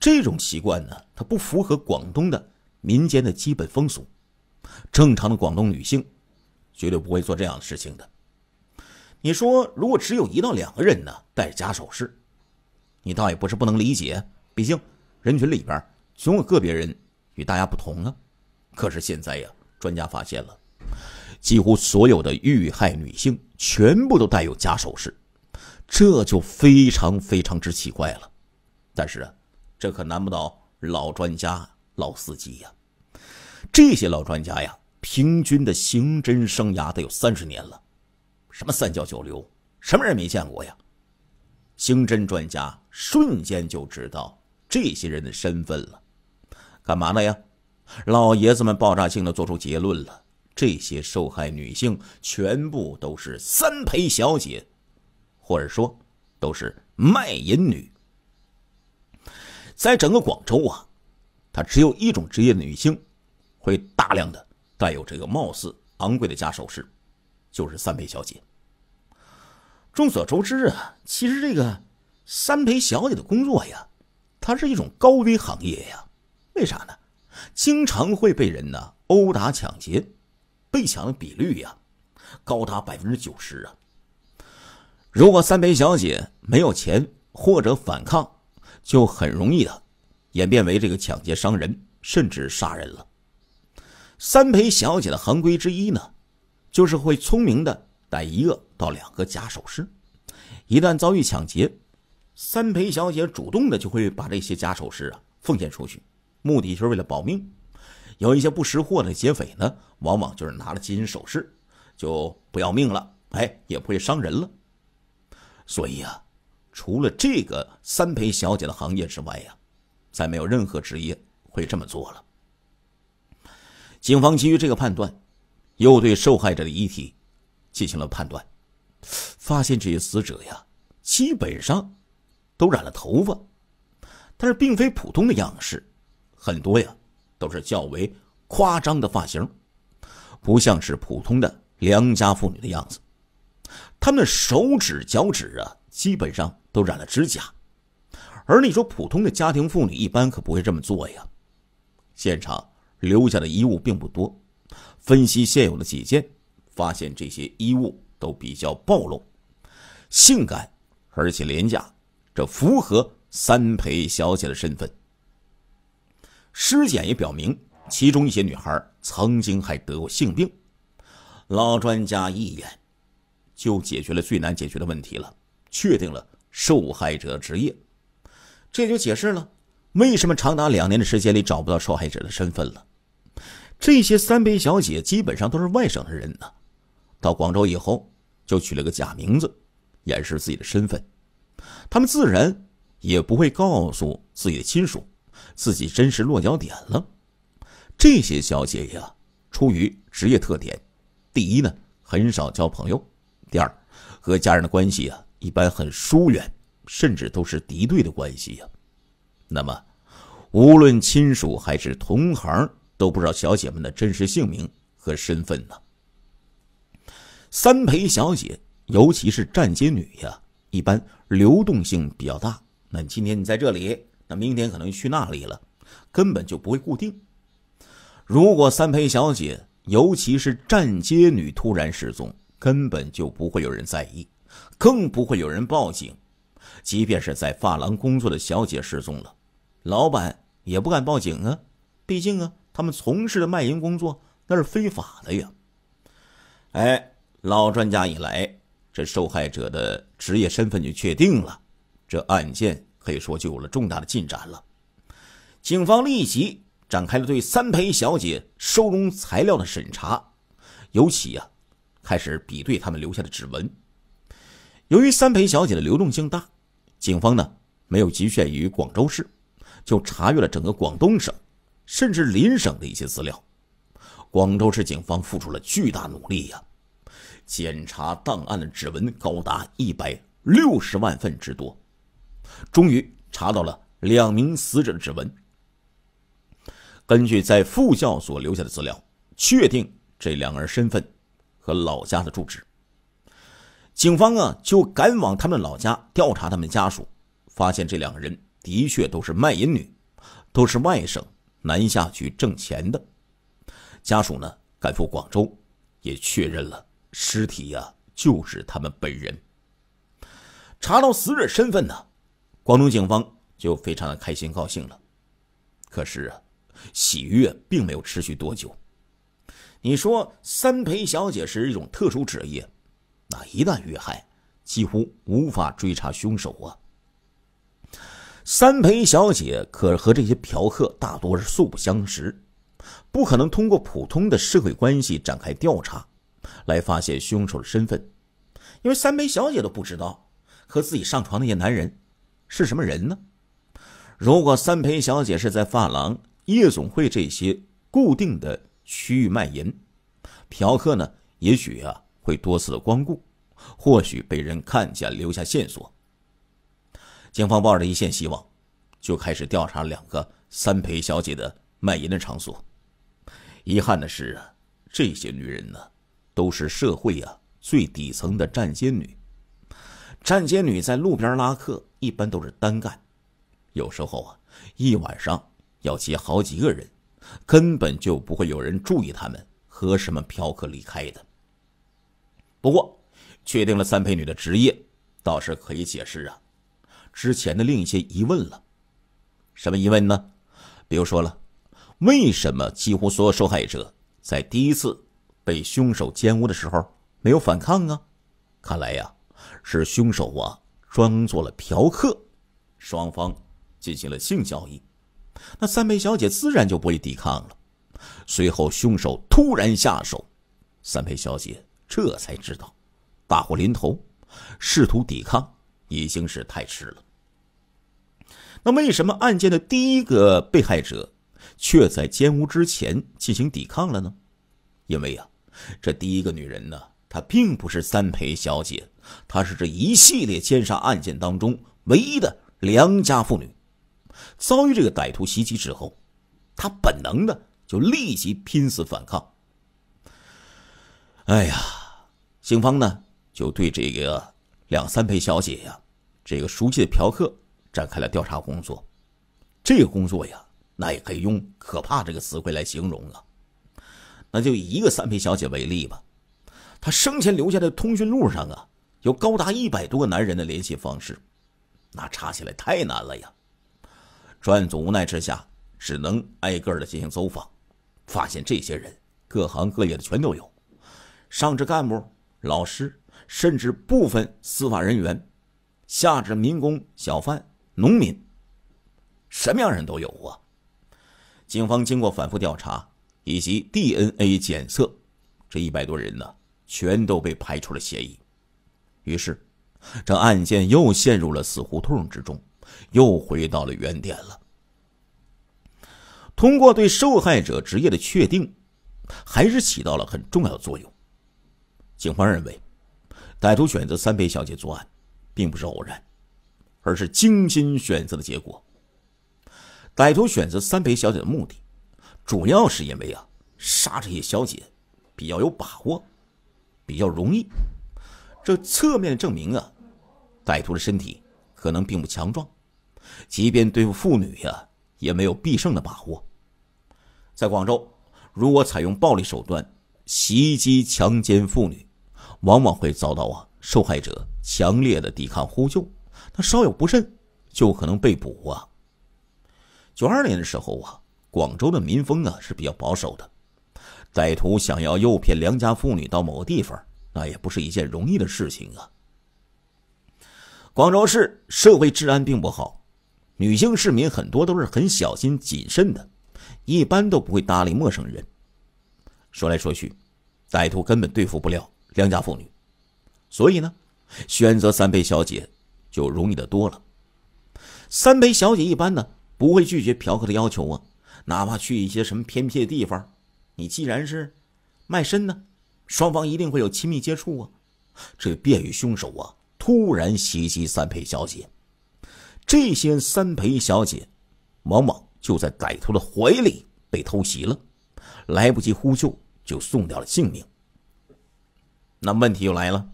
这种习惯呢，它不符合广东的民间的基本风俗。正常的广东女性，绝对不会做这样的事情的。你说，如果只有一到两个人呢，戴假首饰，你倒也不是不能理解。毕竟人群里边总有个别人。与大家不同呢？可是现在呀，专家发现了，几乎所有的遇害女性全部都带有假首饰，这就非常非常之奇怪了。但是啊，这可难不倒老专家老司机呀。这些老专家呀，平均的刑侦生涯得有三十年了，什么三教九流，什么人没见过呀？刑侦专家瞬间就知道这些人的身份了。干嘛的呀？老爷子们爆炸性的做出结论了：这些受害女性全部都是三陪小姐，或者说都是卖淫女。在整个广州啊，他只有一种职业的女性会大量的带有这个貌似昂贵的假首饰，就是三陪小姐。众所周知啊，其实这个三陪小姐的工作呀，它是一种高危行业呀。为啥呢？经常会被人呢殴打、抢劫，被抢的比率呀高达百分之九十啊！如果三陪小姐没有钱或者反抗，就很容易的演变为这个抢劫、伤人甚至杀人了。三陪小姐的行规之一呢，就是会聪明的带一个到两个假首饰，一旦遭遇抢劫，三陪小姐主动的就会把这些假首饰啊奉献出去。目的就是为了保命，有一些不识货的劫匪呢，往往就是拿了金银首饰，就不要命了，哎，也不会伤人了。所以啊，除了这个三陪小姐的行业之外呀，再没有任何职业会这么做了。警方基于这个判断，又对受害者的遗体进行了判断，发现这些死者呀，基本上都染了头发，但是并非普通的样式。很多呀，都是较为夸张的发型，不像是普通的良家妇女的样子。她们手指、脚趾啊，基本上都染了指甲，而你说普通的家庭妇女一般可不会这么做呀。现场留下的衣物并不多，分析现有的几件，发现这些衣物都比较暴露、性感，而且廉价，这符合三陪小姐的身份。尸检也表明，其中一些女孩曾经还得过性病。老专家一眼就解决了最难解决的问题了，确定了受害者的职业，这就解释了为什么长达两年的时间里找不到受害者的身份了。这些三陪小姐基本上都是外省的人呢，到广州以后就取了个假名字，掩饰自己的身份，他们自然也不会告诉自己的亲属。自己真实落脚点了，这些小姐呀，出于职业特点，第一呢，很少交朋友；第二，和家人的关系啊，一般很疏远，甚至都是敌对的关系呀。那么，无论亲属还是同行，都不知道小姐们的真实姓名和身份呢。三陪小姐，尤其是站街女呀，一般流动性比较大。那今天你在这里。那明天可能去那里了，根本就不会固定。如果三陪小姐，尤其是站街女突然失踪，根本就不会有人在意，更不会有人报警。即便是在发廊工作的小姐失踪了，老板也不敢报警啊，毕竟啊，他们从事的卖淫工作那是非法的呀。哎，老专家一来，这受害者的职业身份就确定了，这案件。可以说，就有了重大的进展了。警方立即展开了对三陪小姐收容材料的审查，尤其啊，开始比对他们留下的指纹。由于三陪小姐的流动性大，警方呢没有局限于广州市，就查阅了整个广东省，甚至邻省的一些资料。广州市警方付出了巨大努力呀，检查档案的指纹高达一百六十万份之多。终于查到了两名死者的指纹。根据在副校所留下的资料，确定这两人身份和老家的住址。警方啊就赶往他们老家调查他们家属，发现这两个人的确都是卖淫女，都是外省南下去挣钱的。家属呢赶赴广州，也确认了尸体呀就是他们本人。查到死者身份呢？广东警方就非常的开心高兴了，可是啊，喜悦并没有持续多久。你说三陪小姐是一种特殊职业，那一旦遇害，几乎无法追查凶手啊。三陪小姐可和这些嫖客大多是素不相识，不可能通过普通的社会关系展开调查，来发现凶手的身份，因为三陪小姐都不知道和自己上床那些男人。是什么人呢？如果三陪小姐是在发廊、夜总会这些固定的区域卖淫，嫖客呢，也许啊会多次的光顾，或许被人看见留下线索。警方抱着一线希望，就开始调查两个三陪小姐的卖淫的场所。遗憾的是啊，这些女人呢，都是社会啊最底层的站街女。站街女在路边拉客，一般都是单干，有时候啊，一晚上要接好几个人，根本就不会有人注意他们和什么嫖客离开的。不过，确定了三陪女的职业，倒是可以解释啊之前的另一些疑问了。什么疑问呢？比如说了，为什么几乎所有受害者在第一次被凶手奸污的时候没有反抗啊？看来呀。是凶手啊，装作了嫖客，双方进行了性交易。那三陪小姐自然就不会抵抗了。随后凶手突然下手，三陪小姐这才知道大祸临头，试图抵抗已经是太迟了。那为什么案件的第一个被害者却在奸污之前进行抵抗了呢？因为呀，这第一个女人呢，她并不是三陪小姐。她是这一系列奸杀案件当中唯一的良家妇女，遭遇这个歹徒袭击之后，她本能的就立即拼死反抗。哎呀，警方呢就对这个两三陪小姐呀，这个熟悉的嫖客展开了调查工作。这个工作呀，那也可以用“可怕”这个词汇来形容啊。那就以一个三陪小姐为例吧，她生前留下的通讯录上啊。有高达一百多个男人的联系方式，那查起来太难了呀！专案组无奈之下，只能挨个的进行走访，发现这些人各行各业的全都有，上至干部、老师，甚至部分司法人员，下至民工、小贩、农民，什么样人都有啊！警方经过反复调查以及 DNA 检测，这一百多人呢，全都被排除了嫌疑。于是，这案件又陷入了死胡同之中，又回到了原点了。通过对受害者职业的确定，还是起到了很重要的作用。警方认为，歹徒选择三陪小姐作案，并不是偶然，而是精心选择的结果。歹徒选择三陪小姐的目的，主要是因为啊，杀这些小姐比较有把握，比较容易。这侧面证明啊，歹徒的身体可能并不强壮，即便对付妇女呀，也没有必胜的把握。在广州，如果采用暴力手段袭击、强奸妇女，往往会遭到啊受害者强烈的抵抗、呼救，他稍有不慎就可能被捕啊。九二年的时候啊，广州的民风啊是比较保守的，歹徒想要诱骗良家妇女到某个地方。那也不是一件容易的事情啊。广州市社会治安并不好，女性市民很多都是很小心谨慎的，一般都不会搭理陌生人。说来说去，歹徒根本对付不了良家妇女，所以呢，选择三陪小姐就容易的多了。三陪小姐一般呢不会拒绝嫖客的要求啊，哪怕去一些什么偏僻的地方，你既然是卖身呢。双方一定会有亲密接触啊，这便于凶手啊突然袭击三陪小姐。这些三陪小姐往往就在歹徒的怀里被偷袭了，来不及呼救就送掉了性命。那问题又来了，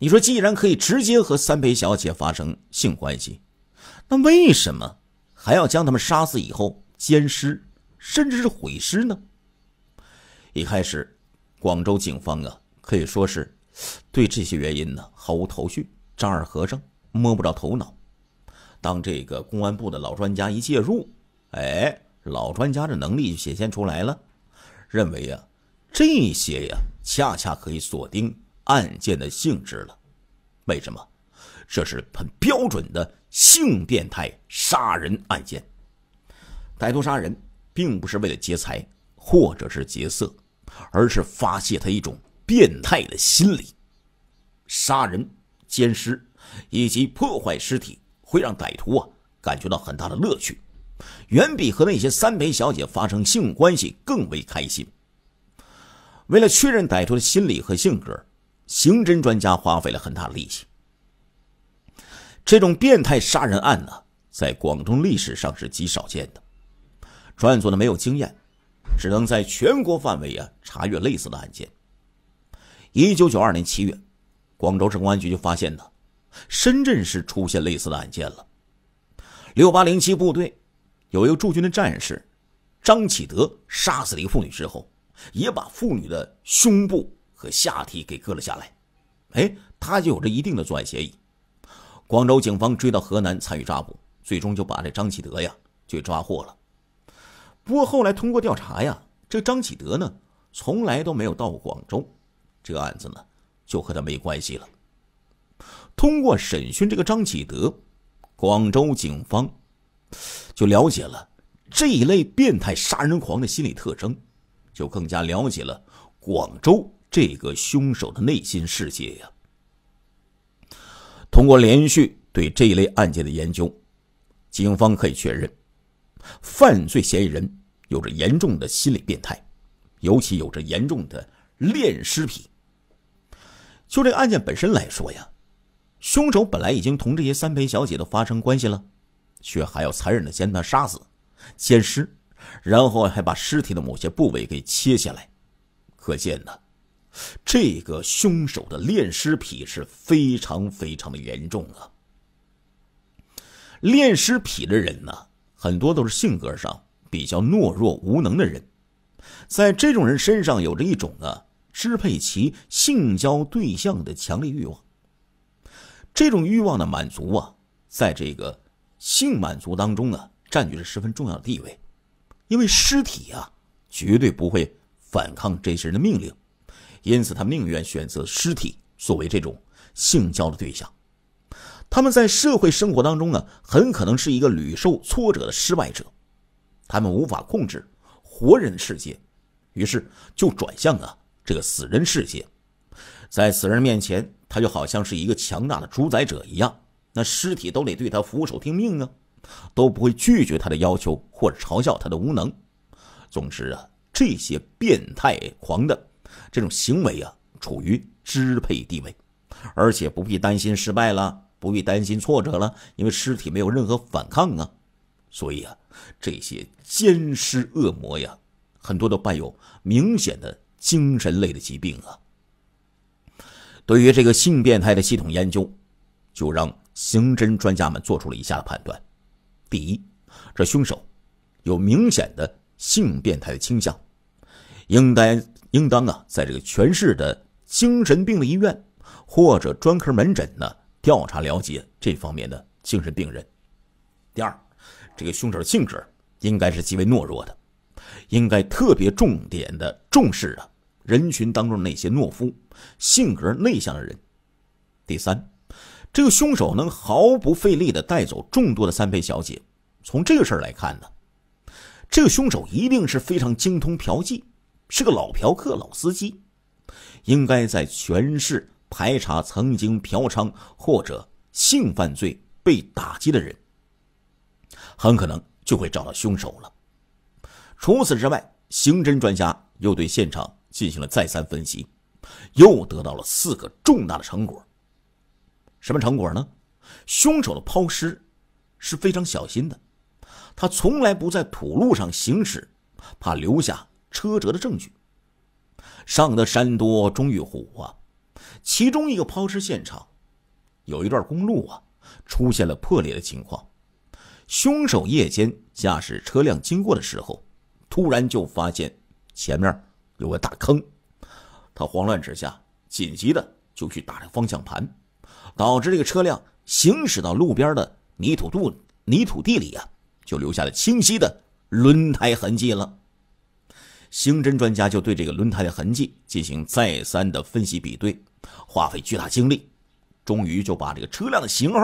你说既然可以直接和三陪小姐发生性关系，那为什么还要将他们杀死以后奸尸，甚至是毁尸呢？一开始。广州警方啊，可以说是对这些原因呢毫无头绪，丈二和尚摸不着头脑。当这个公安部的老专家一介入，哎，老专家的能力就显现出来了，认为呀，这些呀，恰恰可以锁定案件的性质了。为什么？这是很标准的性变态杀人案件。歹徒杀人并不是为了劫财，或者是劫色。而是发泄他一种变态的心理，杀人、奸尸以及破坏尸体，会让歹徒啊感觉到很大的乐趣，远比和那些三陪小姐发生性关系更为开心。为了确认歹徒的心理和性格，刑侦专家花费了很大的力气。这种变态杀人案呢，在广东历史上是极少见的，专案组呢没有经验。只能在全国范围啊查阅类似的案件。一九九二年七月，广州市公安局就发现呢，深圳市出现类似的案件了。六八零七部队有一个驻军的战士张启德杀死了一个妇女之后，也把妇女的胸部和下体给割了下来。哎，他就有着一定的作案嫌疑。广州警方追到河南参与抓捕，最终就把这张启德呀就抓获了。不过后来通过调查呀，这张启德呢，从来都没有到过广州，这个案子呢，就和他没关系了。通过审讯这个张启德，广州警方就了解了这一类变态杀人狂的心理特征，就更加了解了广州这个凶手的内心世界呀。通过连续对这一类案件的研究，警方可以确认犯罪嫌疑人。有着严重的心理变态，尤其有着严重的恋尸癖。就这个案件本身来说呀，凶手本来已经同这些三陪小姐都发生关系了，却还要残忍的将她杀死、奸尸，然后还把尸体的某些部位给切下来。可见呢，这个凶手的恋尸癖是非常非常的严重啊。恋尸癖的人呢，很多都是性格上。比较懦弱无能的人，在这种人身上有着一种呢支配其性交对象的强烈欲望。这种欲望的满足啊，在这个性满足当中啊，占据着十分重要的地位。因为尸体啊，绝对不会反抗这些人的命令，因此他宁愿选择尸体作为这种性交的对象。他们在社会生活当中呢，很可能是一个屡受挫折的失败者。他们无法控制活人世界，于是就转向了这个死人世界，在死人面前，他就好像是一个强大的主宰者一样，那尸体都得对他俯首听命啊，都不会拒绝他的要求或者嘲笑他的无能。总之啊，这些变态狂的这种行为啊，处于支配地位，而且不必担心失败了，不必担心挫折了，因为尸体没有任何反抗啊，所以啊。这些奸尸恶魔呀，很多都伴有明显的精神类的疾病啊。对于这个性变态的系统研究，就让刑侦专家们做出了以下的判断：第一，这凶手有明显的性变态的倾向，应该应当啊，在这个全市的精神病的医院或者专科门诊呢，调查了解这方面的精神病人。第二。这个凶手的性质应该是极为懦弱的，应该特别重点的重视啊人群当中那些懦夫、性格内向的人。第三，这个凶手能毫不费力的带走众多的三陪小姐，从这个事儿来看呢，这个凶手一定是非常精通嫖妓，是个老嫖客、老司机，应该在全市排查曾经嫖娼或者性犯罪被打击的人。很可能就会找到凶手了。除此之外，刑侦专家又对现场进行了再三分析，又得到了四个重大的成果。什么成果呢？凶手的抛尸是非常小心的，他从来不在土路上行驶，怕留下车辙的证据。上的山多终遇虎啊！其中一个抛尸现场，有一段公路啊，出现了破裂的情况。凶手夜间驾驶车辆经过的时候，突然就发现前面有个大坑，他慌乱之下，紧急的就去打方向盘，导致这个车辆行驶到路边的泥土度泥土地里呀，就留下了清晰的轮胎痕迹了。刑侦专家就对这个轮胎的痕迹进行再三的分析比对，花费巨大精力，终于就把这个车辆的型号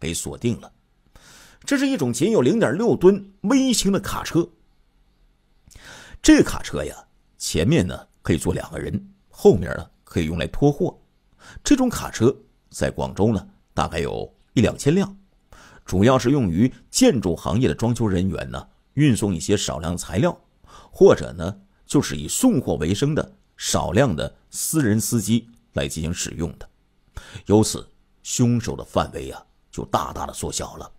给锁定了。这是一种仅有零点六吨微型的卡车。这卡车呀，前面呢可以坐两个人，后面呢可以用来拖货。这种卡车在广州呢，大概有一两千辆，主要是用于建筑行业的装修人员呢运送一些少量材料，或者呢就是以送货为生的少量的私人司机来进行使用的。由此，凶手的范围呀就大大的缩小了。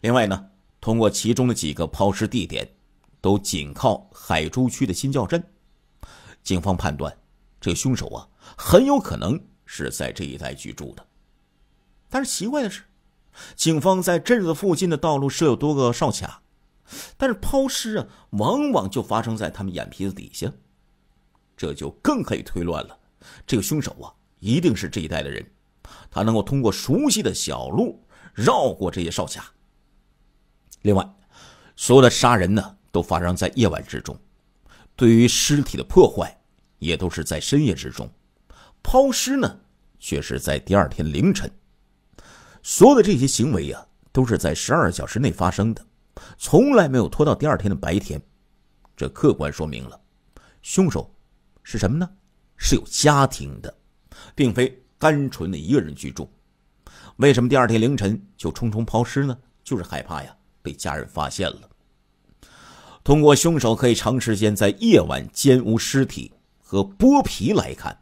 另外呢，通过其中的几个抛尸地点，都紧靠海珠区的新滘镇，警方判断，这个凶手啊，很有可能是在这一带居住的。但是奇怪的是，警方在镇子附近的道路设有多个哨卡，但是抛尸啊，往往就发生在他们眼皮子底下，这就更可以推断了，这个凶手啊，一定是这一带的人，他能够通过熟悉的小路绕过这些哨卡。另外，所有的杀人呢都发生在夜晚之中，对于尸体的破坏也都是在深夜之中，抛尸呢却是在第二天凌晨。所有的这些行为啊都是在十二小时内发生的，从来没有拖到第二天的白天。这客观说明了，凶手是什么呢？是有家庭的，并非单纯的一个人居住。为什么第二天凌晨就匆匆抛尸呢？就是害怕呀。被家人发现了。通过凶手可以长时间在夜晚奸污尸体和剥皮来看，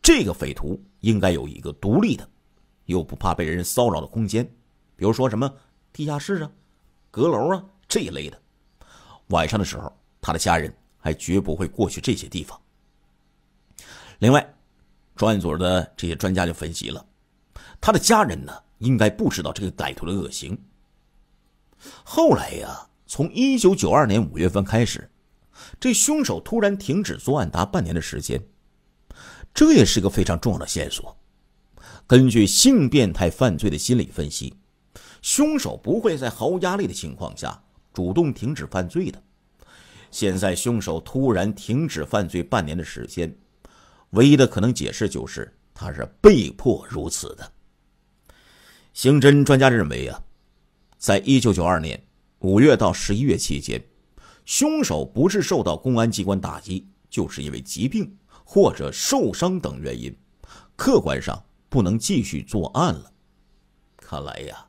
这个匪徒应该有一个独立的、又不怕被人骚扰的空间，比如说什么地下室啊、阁楼啊这一类的。晚上的时候，他的家人还绝不会过去这些地方。另外，专案组的这些专家就分析了，他的家人呢应该不知道这个歹徒的恶行。后来呀，从一九九二年五月份开始，这凶手突然停止作案达半年的时间，这也是个非常重要的线索。根据性变态犯罪的心理分析，凶手不会在毫无压力的情况下主动停止犯罪的。现在凶手突然停止犯罪半年的时间，唯一的可能解释就是他是被迫如此的。刑侦专家认为啊。在一九九二年五月到十一月期间，凶手不是受到公安机关打击，就是因为疾病或者受伤等原因，客观上不能继续作案了。看来呀，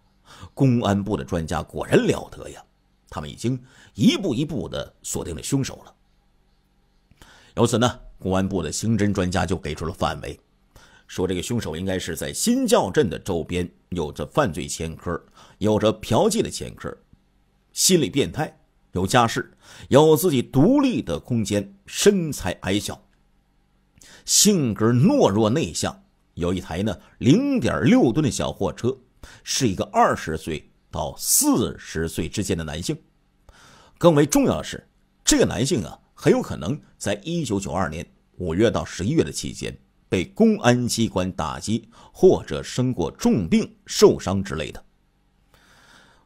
公安部的专家果然了得呀，他们已经一步一步的锁定了凶手了。由此呢，公安部的刑侦专家就给出了范围。说这个凶手应该是在新教镇的周边，有着犯罪前科，有着嫖妓的前科，心理变态，有家室，有自己独立的空间，身材矮小，性格懦弱内向，有一台呢零点六吨的小货车，是一个二十岁到四十岁之间的男性。更为重要的是，这个男性啊，很有可能在一九九二年五月到十一月的期间。被公安机关打击，或者生过重病、受伤之类的。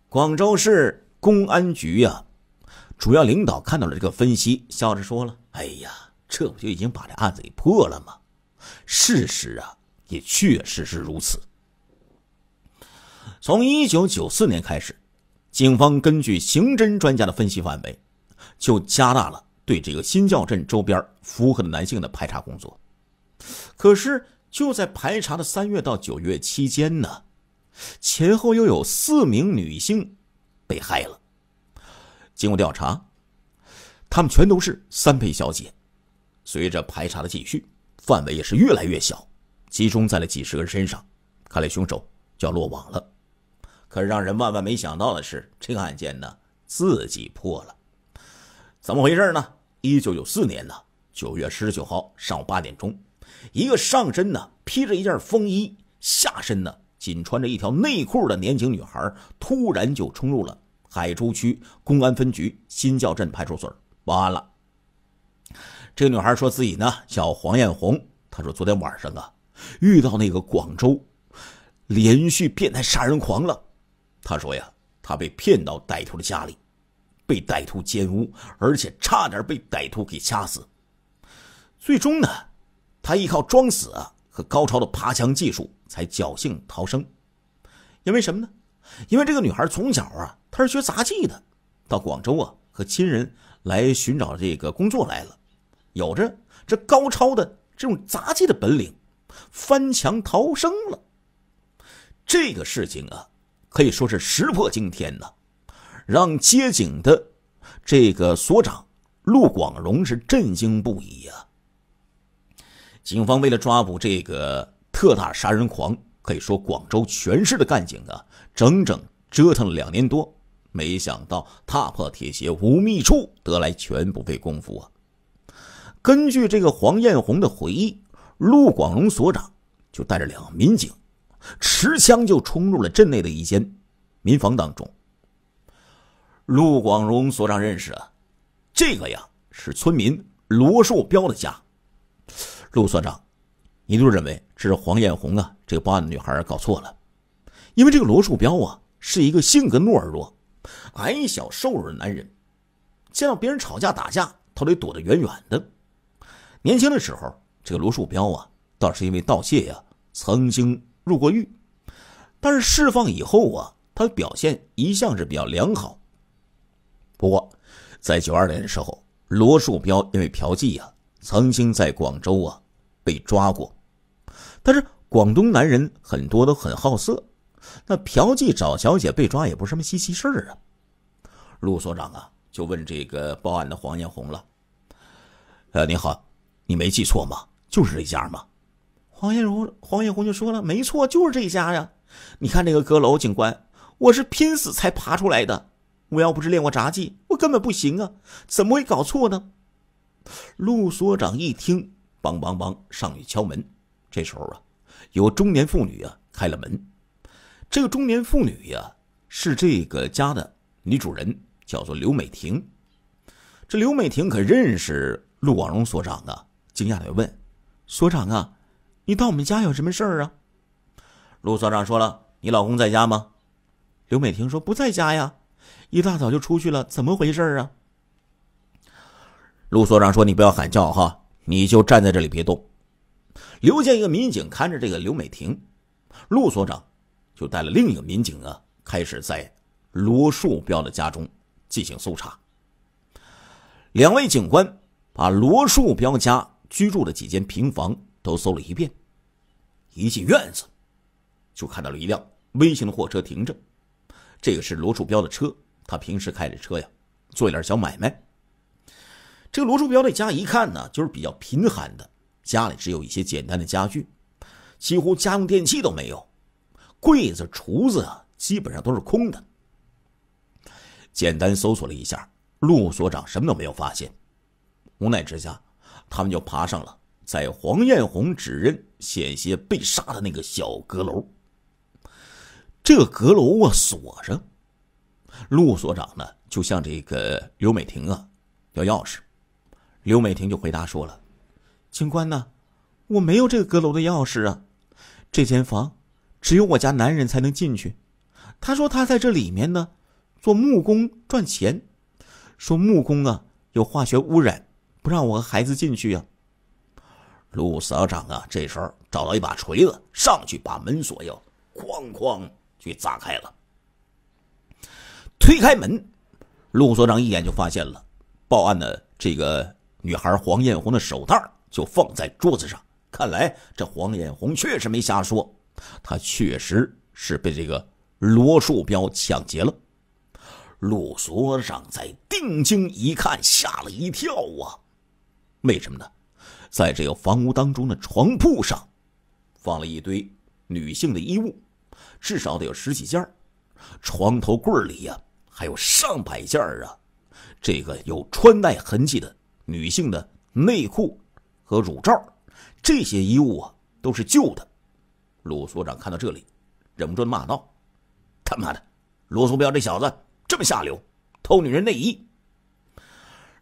广州市公安局啊，主要领导看到了这个分析，笑着说了：“哎呀，这不就已经把这案子给破了吗？”事实啊，也确实是如此。从一九九四年开始，警方根据刑侦专家的分析范围，就加大了对这个新教镇周边符合的男性的排查工作。可是就在排查的三月到九月期间呢，前后又有四名女性被害了。经过调查，他们全都是三陪小姐。随着排查的继续，范围也是越来越小，集中在了几十个人身上。看来凶手就要落网了。可让人万万没想到的是，这个案件呢自己破了。怎么回事呢？一九九四年呢九月十九号上午八点钟。一个上身呢披着一件风衣，下身呢仅穿着一条内裤的年轻女孩，突然就冲入了海珠区公安分局新滘镇派出所报案了。这个女孩说自己呢叫黄艳红，她说昨天晚上啊遇到那个广州连续变态杀人狂了。她说呀，她被骗到歹徒的家里，被歹徒奸污，而且差点被歹徒给掐死，最终呢。他依靠装死和高超的爬墙技术才侥幸逃生，因为什么呢？因为这个女孩从小啊，她是学杂技的，到广州啊和亲人来寻找这个工作来了，有着这高超的这种杂技的本领，翻墙逃生了。这个事情啊，可以说是石破惊天呐，让接警的这个所长陆广荣是震惊不已呀。警方为了抓捕这个特大杀人狂，可以说广州全市的干警啊，整整折腾了两年多。没想到踏破铁鞋无觅处，得来全不费功夫啊！根据这个黄艳红的回忆，陆广荣所长就带着两民警，持枪就冲入了镇内的一间民房当中。陆广荣所长认识啊，这个呀是村民罗树标的家。陆所长一度认为这是黄艳红啊，这个报案的女孩搞错了，因为这个罗树标啊是一个性格懦弱、矮小瘦弱的男人，见到别人吵架打架，他得躲得远远的。年轻的时候，这个罗树标啊，倒是因为盗窃呀，曾经入过狱，但是释放以后啊，他表现一向是比较良好。不过，在九二年的时候，罗树标因为嫖妓呀，曾经在广州啊。被抓过，但是广东男人很多都很好色，那嫖妓找小姐被抓也不是什么稀奇事儿啊。陆所长啊，就问这个报案的黄艳红了：“呃，你好，你没记错吗？就是这家吗？”黄艳红黄艳红就说了：“没错，就是这家呀。你看那个阁楼，警官，我是拼死才爬出来的，我要不是练过杂技，我根本不行啊，怎么会搞错呢？”陆所长一听。梆梆梆！上去敲门。这时候啊，有中年妇女啊开了门。这个中年妇女呀，是这个家的女主人，叫做刘美婷。这刘美婷可认识陆广荣所长啊，惊讶的问：“所长啊，你到我们家有什么事儿啊？”陆所长说了：“你老公在家吗？”刘美婷说：“不在家呀，一大早就出去了，怎么回事啊？”陆所长说：“你不要喊叫哈。”你就站在这里别动，留下一个民警看着这个刘美婷，陆所长就带了另一个民警啊，开始在罗树标的家中进行搜查。两位警官把罗树标家居住的几间平房都搜了一遍，一进院子就看到了一辆微型的货车停着，这个是罗树标的车，他平时开着车呀，做一点小买卖。这个罗树标的家一看呢，就是比较贫寒的，家里只有一些简单的家具，几乎家用电器都没有，柜子、橱子啊，基本上都是空的。简单搜索了一下，陆所长什么都没有发现，无奈之下，他们就爬上了在黄艳红指认险些被杀的那个小阁楼。这个阁楼啊锁着，陆所长呢就向这个刘美婷啊要钥匙。刘美婷就回答说了：“警官呢，我没有这个阁楼的钥匙啊，这间房只有我家男人才能进去。他说他在这里面呢，做木工赚钱，说木工啊有化学污染，不让我和孩子进去啊。”陆所长啊，这时候找到一把锤子，上去把门锁要哐哐去砸开了，推开门，陆所长一眼就发现了报案的这个。女孩黄艳红的手袋就放在桌子上，看来这黄艳红确实没瞎说，她确实是被这个罗树彪抢劫了。陆所长在定睛一看，吓了一跳啊！为什么呢？在这个房屋当中的床铺上放了一堆女性的衣物，至少得有十几件床头柜里呀，还有上百件啊，这个有穿戴痕迹的。女性的内裤和乳罩，这些衣物啊都是旧的。陆所长看到这里，忍不住骂道：“他妈的，罗素彪这小子这么下流，偷女人内衣！”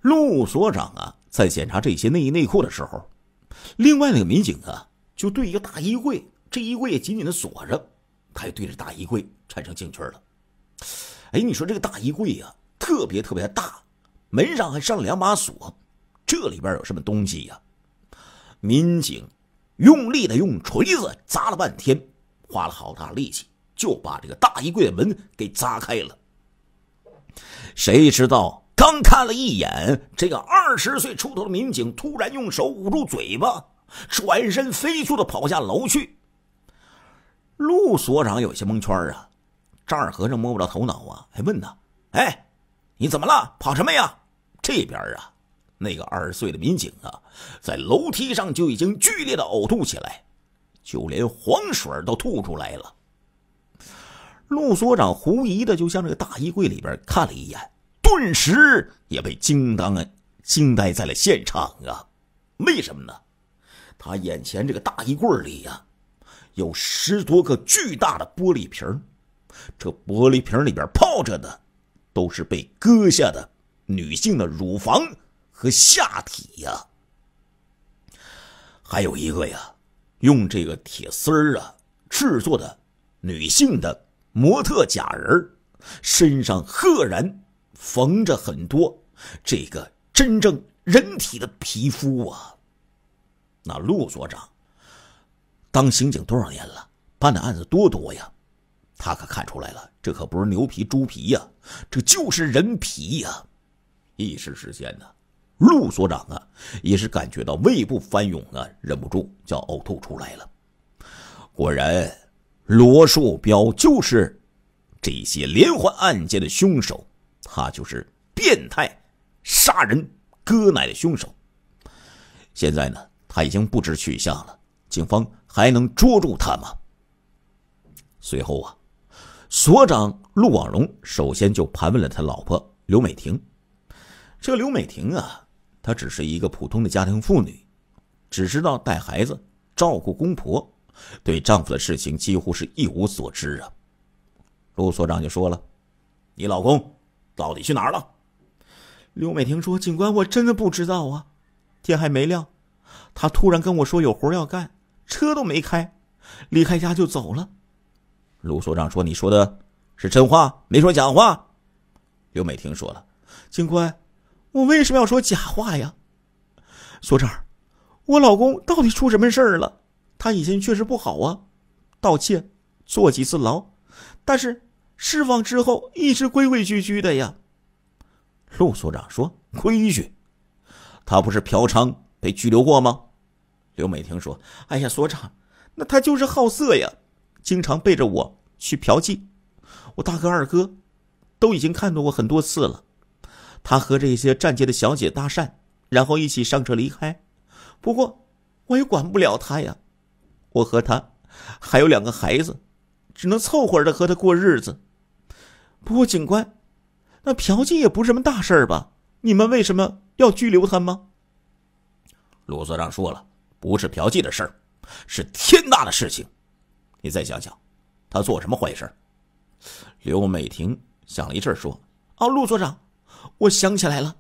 陆所长啊，在检查这些内衣内裤的时候，另外那个民警啊，就对一个大衣柜，这衣柜也紧紧的锁着，他也对着大衣柜产生兴趣了。哎，你说这个大衣柜呀，特别特别大，门上还上了两把锁。这里边有什么东西呀？民警用力的用锤子砸了半天，花了好大力气，就把这个大衣柜的门给砸开了。谁知道刚看了一眼，这个二十岁出头的民警突然用手捂住嘴巴，转身飞速的跑下楼去。陆所长有些蒙圈啊，张二和尚摸不着头脑啊，还问呢：“哎，你怎么了？跑什么呀？这边啊？”那个二十岁的民警啊，在楼梯上就已经剧烈的呕吐起来，就连黄水都吐出来了。陆所长狐疑的就向这个大衣柜里边看了一眼，顿时也被惊呆惊呆在了现场啊！为什么呢？他眼前这个大衣柜里呀，有十多个巨大的玻璃瓶，这玻璃瓶里边泡着的都是被割下的女性的乳房。和下体呀，还有一个呀，用这个铁丝儿啊制作的女性的模特假人儿，身上赫然缝着很多这个真正人体的皮肤啊。那陆所长当刑警多少年了，办的案子多多呀，他可看出来了，这可不是牛皮猪皮呀，这就是人皮呀。一时之间呢。陆所长啊，也是感觉到胃部翻涌啊，忍不住叫呕吐出来了。果然，罗树标就是这些连环案件的凶手，他就是变态杀人割奶的凶手。现在呢，他已经不知去向了，警方还能捉住他吗？随后啊，所长陆广荣首先就盘问了他老婆刘美婷。这刘美婷啊。她只是一个普通的家庭妇女，只知道带孩子、照顾公婆，对丈夫的事情几乎是一无所知啊。陆所长就说了：“你老公到底去哪儿了？”刘美婷说：“警官，我真的不知道啊。天还没亮，他突然跟我说有活要干，车都没开，离开家就走了。”陆所长说：“你说的是真话，没说假话。”刘美婷说了：“警官。”我为什么要说假话呀，所长？我老公到底出什么事儿了？他以前确实不好啊，盗窃，坐几次牢，但是释放之后一直规规矩矩的呀。陆所长说规矩，他不是嫖娼被拘留过吗？刘美婷说：“哎呀，所长，那他就是好色呀，经常背着我去嫖妓，我大哥二哥都已经看到过很多次了。”他和这些站街的小姐搭讪，然后一起上车离开。不过我也管不了他呀。我和他还有两个孩子，只能凑合着和他过日子。不过警官，那嫖妓也不是什么大事儿吧？你们为什么要拘留他吗？陆所长说了，不是嫖妓的事儿，是天大的事情。你再想想，他做什么坏事？刘美婷想了一阵，说：“哦，陆所长。”我想起来了，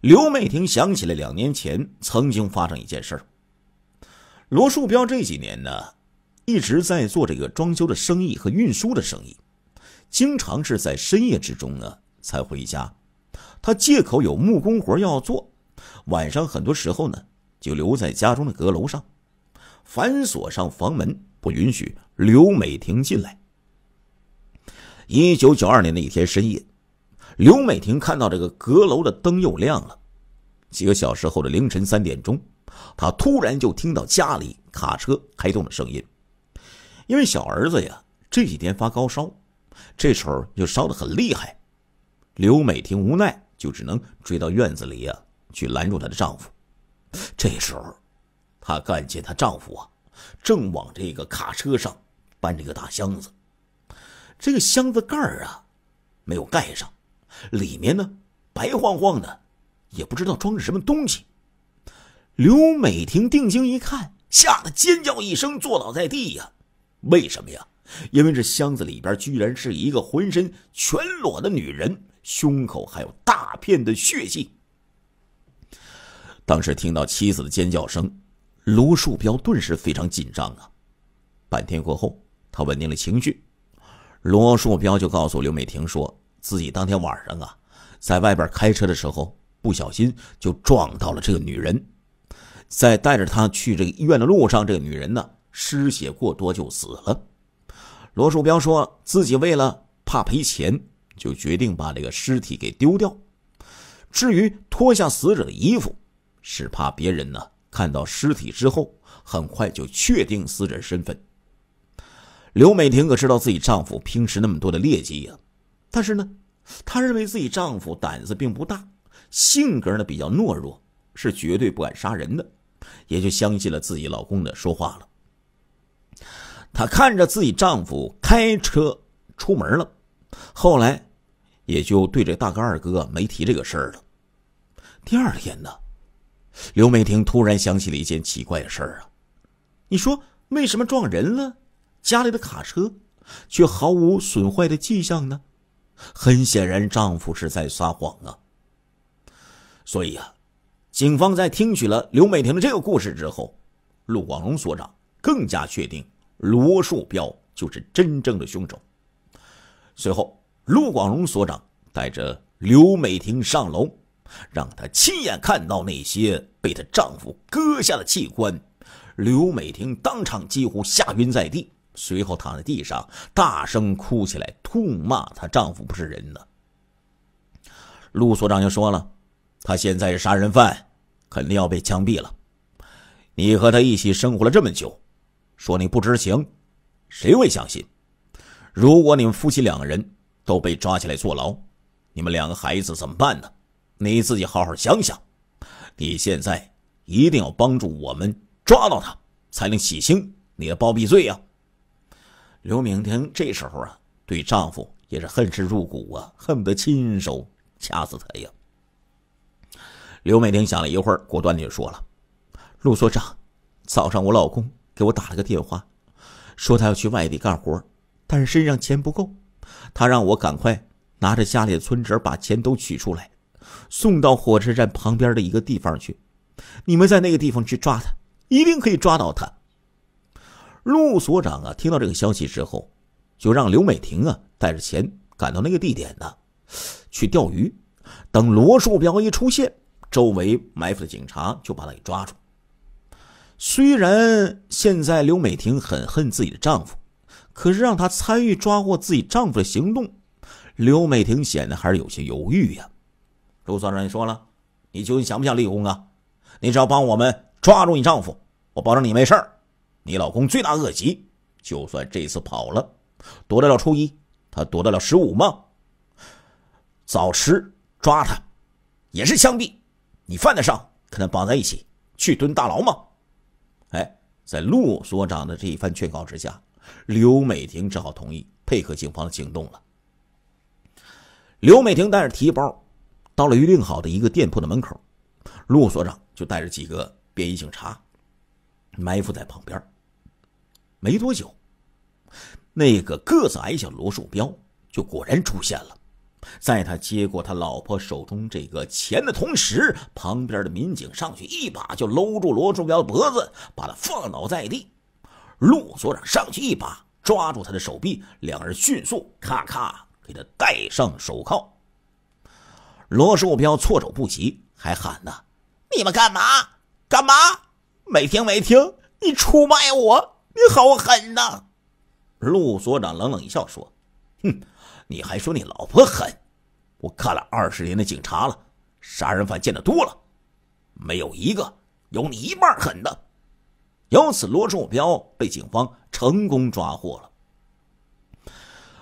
刘美婷想起了两年前曾经发生一件事儿。罗树标这几年呢，一直在做这个装修的生意和运输的生意，经常是在深夜之中呢才回家。他借口有木工活要做，晚上很多时候呢就留在家中的阁楼上，反锁上房门，不允许刘美婷进来。一九九二年的一天深夜。刘美婷看到这个阁楼的灯又亮了，几个小时后的凌晨三点钟，她突然就听到家里卡车开动的声音。因为小儿子呀这几天发高烧，这时候又烧得很厉害，刘美婷无奈就只能追到院子里呀去拦住她的丈夫。这时候，她看见她丈夫啊，正往这个卡车上搬这个大箱子，这个箱子盖儿啊没有盖上。里面呢，白晃晃的，也不知道装着什么东西。刘美婷定睛一看，吓得尖叫一声，坐倒在地呀！为什么呀？因为这箱子里边居然是一个浑身全裸的女人，胸口还有大片的血迹。当时听到妻子的尖叫声，罗树彪顿时非常紧张啊！半天过后，他稳定了情绪，罗树彪就告诉刘美婷说。自己当天晚上啊，在外边开车的时候，不小心就撞到了这个女人，在带着她去这个医院的路上，这个女人呢失血过多就死了。罗树标说自己为了怕赔钱，就决定把这个尸体给丢掉。至于脱下死者的衣服，是怕别人呢看到尸体之后，很快就确定死者身份。刘美婷可知道自己丈夫平时那么多的劣迹呀。但是呢，她认为自己丈夫胆子并不大，性格呢比较懦弱，是绝对不敢杀人的，也就相信了自己老公的说话了。她看着自己丈夫开车出门了，后来，也就对着大哥二哥没提这个事儿了。第二天呢，刘美婷突然想起了一件奇怪的事儿啊，你说为什么撞人了，家里的卡车却毫无损坏的迹象呢？很显然，丈夫是在撒谎啊！所以啊，警方在听取了刘美婷的这个故事之后，陆广荣所长更加确定罗树标就是真正的凶手。随后，陆广荣所长带着刘美婷上楼，让她亲眼看到那些被她丈夫割下的器官。刘美婷当场几乎吓晕在地。随后躺在地上，大声哭起来，痛骂她丈夫不是人呢。陆所长就说了：“她现在是杀人犯，肯定要被枪毙了。你和她一起生活了这么久，说你不知情，谁会相信？如果你们夫妻两个人都被抓起来坐牢，你们两个孩子怎么办呢？你自己好好想想。你现在一定要帮助我们抓到他，才能洗清你的包庇罪呀。”刘敏婷这时候啊，对丈夫也是恨之入骨啊，恨不得亲手掐死他呀。刘美婷想了一会儿，果断的就说了：“陆所长，早上我老公给我打了个电话，说他要去外地干活，但是身上钱不够，他让我赶快拿着家里的存折把钱都取出来，送到火车站旁边的一个地方去。你们在那个地方去抓他，一定可以抓到他。”陆所长啊，听到这个消息之后，就让刘美婷啊带着钱赶到那个地点呢，去钓鱼。等罗树标一出现，周围埋伏的警察就把他给抓住。虽然现在刘美婷很恨自己的丈夫，可是让她参与抓获自己丈夫的行动，刘美婷显得还是有些犹豫呀。陆所长，你说了，你究竟想不想立功啊？你只要帮我们抓住你丈夫，我保证你没事儿。你老公罪大恶极，就算这次跑了，躲得了初一，他躲得了十五吗？早迟抓他，也是枪毙。你犯得上跟他绑在一起去蹲大牢吗？哎，在陆所长的这一番劝告之下，刘美婷只好同意配合警方的行动了。刘美婷带着提包，到了预定好的一个店铺的门口，陆所长就带着几个便衣警察埋伏在旁边。没多久，那个个子矮小罗树标就果然出现了。在他接过他老婆手中这个钱的同时，旁边的民警上去一把就搂住罗树标的脖子，把他放倒在地。陆所长上去一把抓住他的手臂，两人迅速咔咔给他戴上手铐。罗树标措手不及，还喊呢：“你们干嘛？干嘛？没听没听？你出卖我！”你好狠呐！陆所长冷冷一笑说：“哼，你还说你老婆狠？我看了二十年的警察了，杀人犯见得多了，没有一个有你一半狠的。”由此，罗树彪被警方成功抓获了。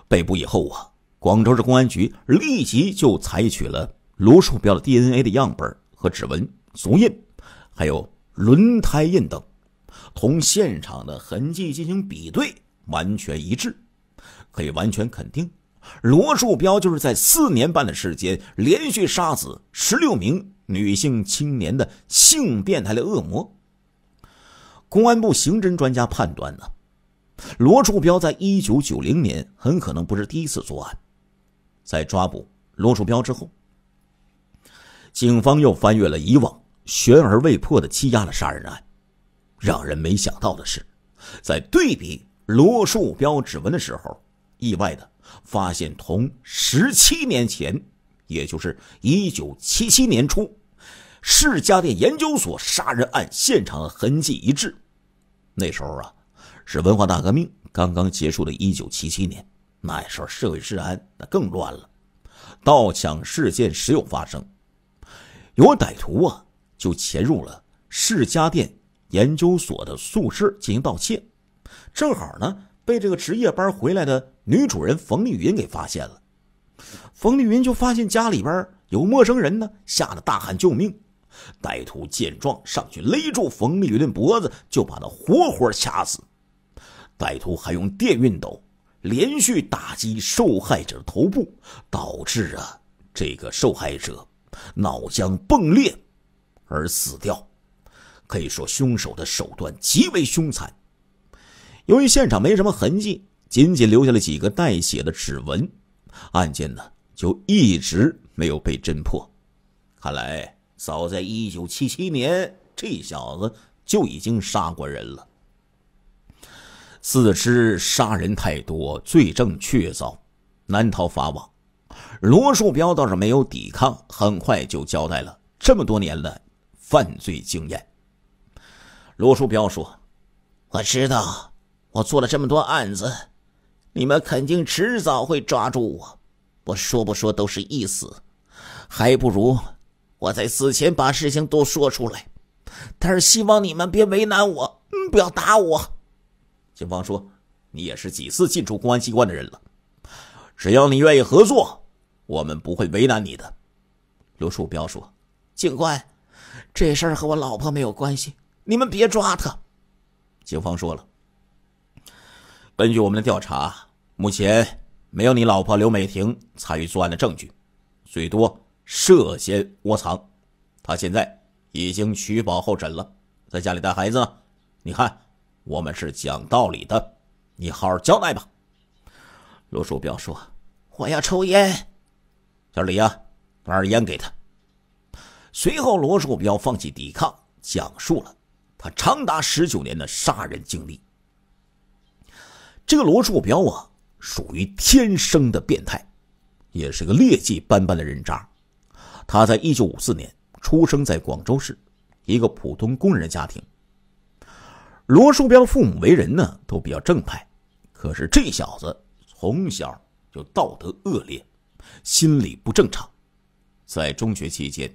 被捕以后啊，广州市公安局立即就采取了罗树彪的 DNA 的样本和指纹、足印，还有轮胎印等。同现场的痕迹进行比对，完全一致，可以完全肯定，罗树标就是在四年半的时间连续杀死十六名女性青年的性变态的恶魔。公安部刑侦专家判断呢，罗树标在一九九零年很可能不是第一次作案。在抓捕罗树标之后，警方又翻阅了以往悬而未破的欺压的杀人案。让人没想到的是，在对比罗树标指纹的时候，意外的发现同十七年前，也就是一九七七年初，世家电研究所杀人案现场的痕迹一致。那时候啊，是文化大革命刚刚结束的，一九七七年，那时候社会治安那更乱了，盗抢事件时有发生，有歹徒啊就潜入了世家电。研究所的宿舍进行盗窃，正好呢被这个值夜班回来的女主人冯丽云给发现了。冯丽云就发现家里边有陌生人呢，吓得大喊救命。歹徒见状，上去勒住冯丽云的脖子，就把她活活掐死。歹徒还用电熨斗连续打击受害者的头部，导致啊这个受害者脑浆迸裂而死掉。可以说，凶手的手段极为凶残。由于现场没什么痕迹，仅仅留下了几个带血的指纹，案件呢就一直没有被侦破。看来，早在一九七七年，这小子就已经杀过人了。自知杀人太多，罪证确凿，难逃法网。罗树标倒是没有抵抗，很快就交代了这么多年的犯罪经验。罗树标说：“我知道，我做了这么多案子，你们肯定迟早会抓住我。我说不说都是一死，还不如我在死前把事情都说出来。但是希望你们别为难我，不要打我。”警方说：“你也是几次进出公安机关的人了，只要你愿意合作，我们不会为难你的。”罗树彪说：“警官，这事儿和我老婆没有关系。”你们别抓他！警方说了，根据我们的调查，目前没有你老婆刘美婷参与作案的证据，最多涉嫌窝藏。她现在已经取保候审了，在家里带孩子。你看，我们是讲道理的，你好好交代吧。罗树彪说：“我要抽烟。”小李啊，拿烟给他。随后，罗树彪放弃抵抗，讲述了。长达十九年的杀人经历，这个罗树标啊，属于天生的变态，也是个劣迹斑斑的人渣。他在一九五四年出生在广州市，一个普通工人家庭。罗树标父母为人呢，都比较正派，可是这小子从小就道德恶劣，心理不正常。在中学期间，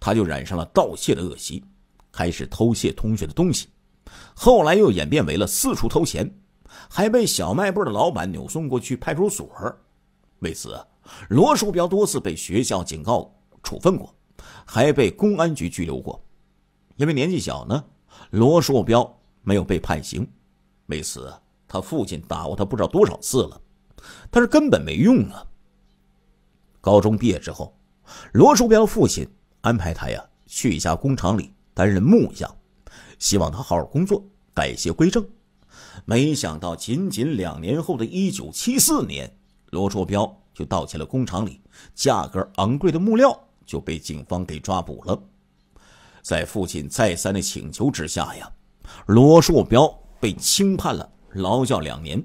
他就染上了盗窃的恶习。开始偷窃同学的东西，后来又演变为了四处偷钱，还被小卖部的老板扭送过去派出所为此，罗树标多次被学校警告处分过，还被公安局拘留过。因为年纪小呢，罗树标没有被判刑。为此，他父亲打过他不知道多少次了，他是根本没用啊。高中毕业之后，罗树标父亲安排他呀去一家工厂里。担任木匠，希望他好好工作，改邪归正。没想到，仅仅两年后的一九七四年，罗树标就盗窃了工厂里价格昂贵的木料，就被警方给抓捕了。在父亲再三的请求之下呀，罗树标被轻判了劳教两年。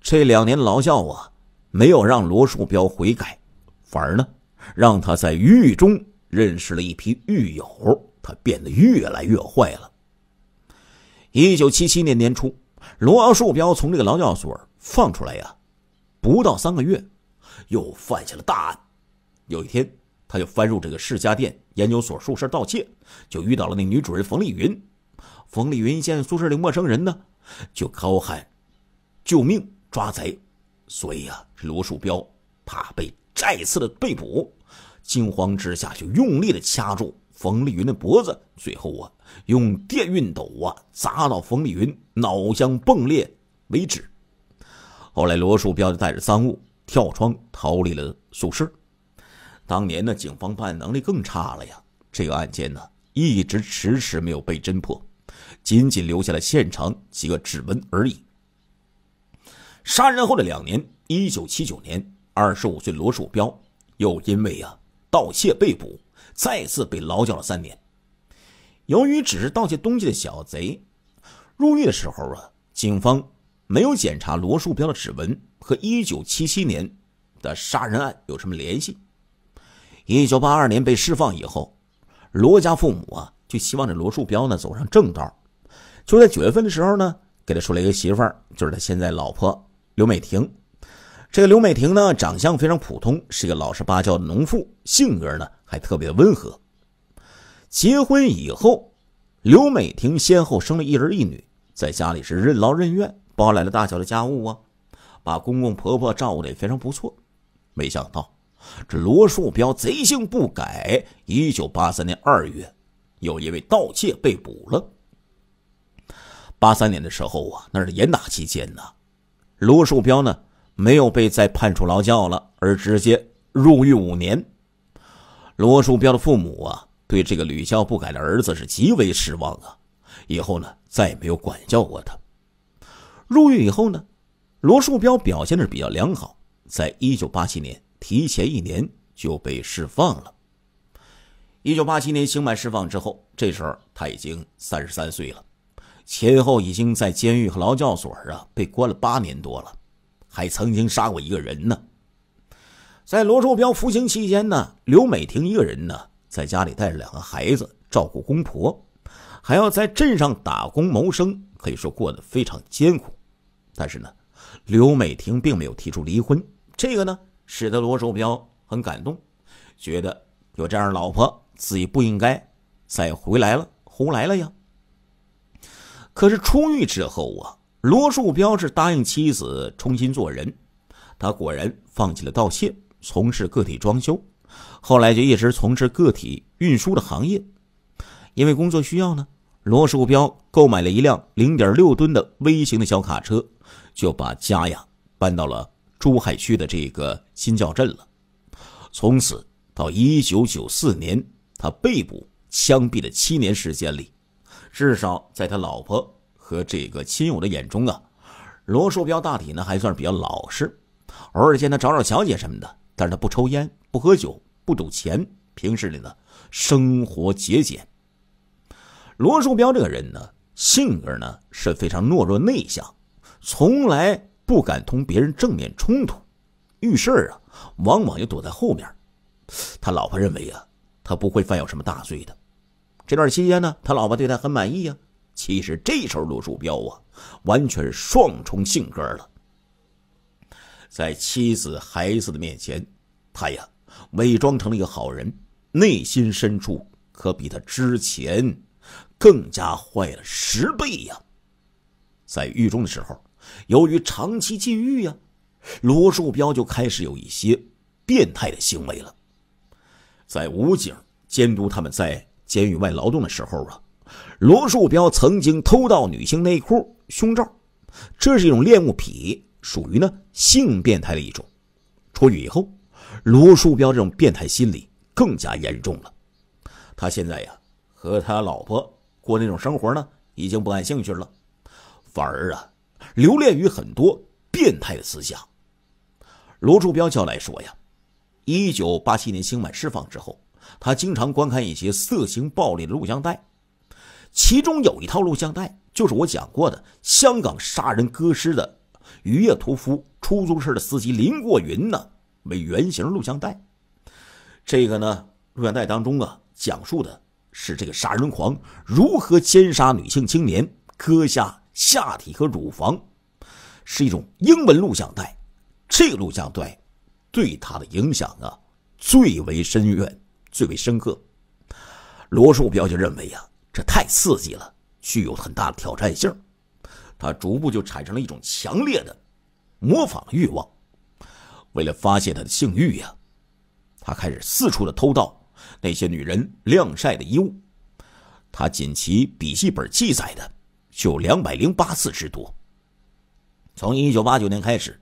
这两年劳教啊，没有让罗树标悔改，反而呢，让他在狱中认识了一批狱友。他变得越来越坏了。一九七七年年初，罗树标从这个劳教所放出来呀，不到三个月，又犯下了大案。有一天，他就翻入这个世家店研究所宿舍盗窃，就遇到了那女主人冯丽云。冯丽云见宿舍里陌生人呢，就高喊：“救命！抓贼！”所以啊，罗树标怕被再次的被捕，惊慌之下就用力的掐住。冯丽云的脖子，最后啊，用电熨斗啊砸到冯丽云脑浆迸裂为止。后来罗树标就带着赃物跳窗逃离了宿舍。当年呢，警方办案能力更差了呀，这个案件呢，一直迟迟没有被侦破，仅仅留下了现场几个指纹而已。杀人后的两年，一九七九年，二十五岁罗树标又因为啊盗窃被捕。再次被劳教了三年。由于只是盗窃东西的小贼，入狱的时候啊，警方没有检查罗树标的指纹和一九七七年的杀人案有什么联系。一九八二年被释放以后，罗家父母啊就希望这罗树标呢走上正道。就在九月份的时候呢，给他说了一个媳妇儿，就是他现在老婆刘美婷。这个刘美婷呢，长相非常普通，是一个老实巴交的农妇，性格呢。还特别温和。结婚以后，刘美婷先后生了一儿一女，在家里是任劳任怨，包揽了大小的家务啊，把公公婆婆照顾的也非常不错。没想到，这罗树标贼性不改，一九八三年二月又因为盗窃被捕了。八三年的时候啊，那是严打期间呢，罗树标呢没有被再判处劳教了，而直接入狱五年。罗树标的父母啊，对这个屡教不改的儿子是极为失望啊！以后呢，再也没有管教过他。入狱以后呢，罗树标表现的是比较良好，在一九八七年提前一年就被释放了。一九八七年刑满释放之后，这时候他已经三十三岁了，前后已经在监狱和劳教所啊被关了八年多了，还曾经杀过一个人呢。在罗树彪服刑期间呢，刘美婷一个人呢在家里带着两个孩子，照顾公婆，还要在镇上打工谋生，可以说过得非常艰苦。但是呢，刘美婷并没有提出离婚，这个呢使得罗树彪很感动，觉得有这样的老婆，自己不应该再回来了，胡来了呀。可是出狱之后啊，罗树彪是答应妻子重新做人，他果然放弃了盗窃。从事个体装修，后来就一直从事个体运输的行业。因为工作需要呢，罗树标购买了一辆零点六吨的微型的小卡车，就把家呀搬到了珠海区的这个新滘镇了。从此到一九九四年他被捕枪毙的七年时间里，至少在他老婆和这个亲友的眼中啊，罗树标大体呢还算是比较老实，偶尔见他找找小姐什么的。但是他不抽烟，不喝酒，不赌钱，平时呢，生活节俭。罗树标这个人呢，性格呢是非常懦弱内向，从来不敢同别人正面冲突，遇事啊，往往就躲在后面。他老婆认为啊，他不会犯有什么大罪的。这段期间呢，他老婆对他很满意呀。其实这时候罗树标啊，完全是双重性格了，在妻子孩子的面前。他呀，伪装成了一个好人，内心深处可比他之前更加坏了十倍呀！在狱中的时候，由于长期禁欲呀，罗树标就开始有一些变态的行为了。在武警监督他们在监狱外劳动的时候啊，罗树标曾经偷盗女性内裤、胸罩，这是一种恋物癖，属于呢性变态的一种。出狱以后。罗树彪这种变态心理更加严重了，他现在呀和他老婆过那种生活呢，已经不感兴趣了，反而啊留恋于很多变态的思想。罗树彪交来说呀，一九八七年刑满释放之后，他经常观看一些色情暴力的录像带，其中有一套录像带就是我讲过的香港杀人割尸的渔业屠夫、出租车的司机林过云呢。为原型录像带，这个呢，录像带当中啊，讲述的是这个杀人狂如何奸杀女性青年，割下下体和乳房，是一种英文录像带。这个录像带对他的影响啊，最为深远，最为深刻。罗树标就认为呀，这太刺激了，具有很大的挑战性，他逐步就产生了一种强烈的模仿欲望。为了发泄他的性欲呀，他开始四处的偷盗那些女人晾晒的衣物。他仅其笔记本记载的就有两百零八次之多。从一九八九年开始，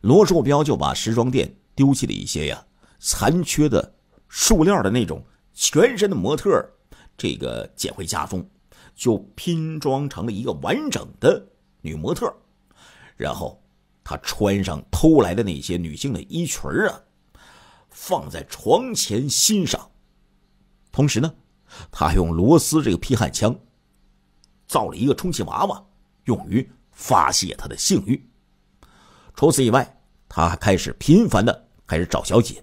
罗寿彪就把时装店丢弃了一些呀残缺的塑料的那种全身的模特，这个捡回家中，就拼装成了一个完整的女模特，然后。他穿上偷来的那些女性的衣裙啊，放在床前欣赏。同时呢，他还用螺丝这个劈焊枪，造了一个充气娃娃，用于发泄他的性欲。除此以外，他还开始频繁的开始找小姐。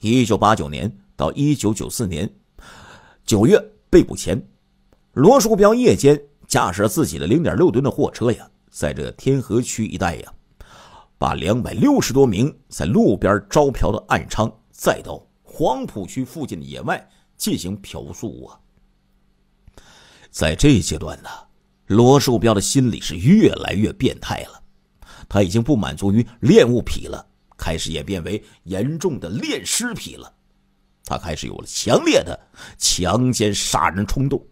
一九八九年到一九九四年九月被捕前，罗树彪夜间驾驶自己的零点六吨的货车呀，在这天河区一带呀。把两百六十多名在路边招嫖的暗娼载到黄浦区附近的野外进行嫖宿啊！在这一阶段呢，罗树彪的心理是越来越变态了。他已经不满足于恋物癖了，开始演变为严重的恋尸癖了。他开始有了强烈的强奸杀人冲动，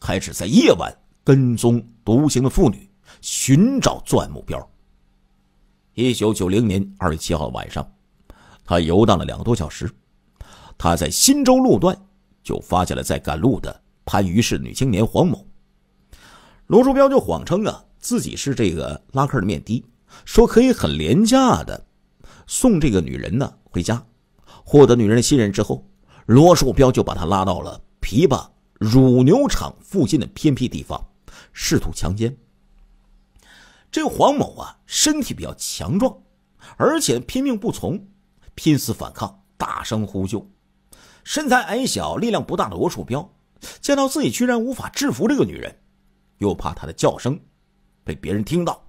开始在夜晚跟踪独行的妇女，寻找作案目标。一九九零年二月七号晚上，他游荡了两个多小时，他在新洲路段就发现了在赶路的番禺市女青年黄某。罗树标就谎称啊，自己是这个拉客的面的，说可以很廉价的送这个女人呢回家。获得女人的信任之后，罗树标就把他拉到了琵琶乳牛场附近的偏僻地方，试图强奸。这个黄某啊，身体比较强壮，而且拼命不从，拼死反抗，大声呼救。身材矮小、力量不大的罗树彪，见到自己居然无法制服这个女人，又怕她的叫声被别人听到，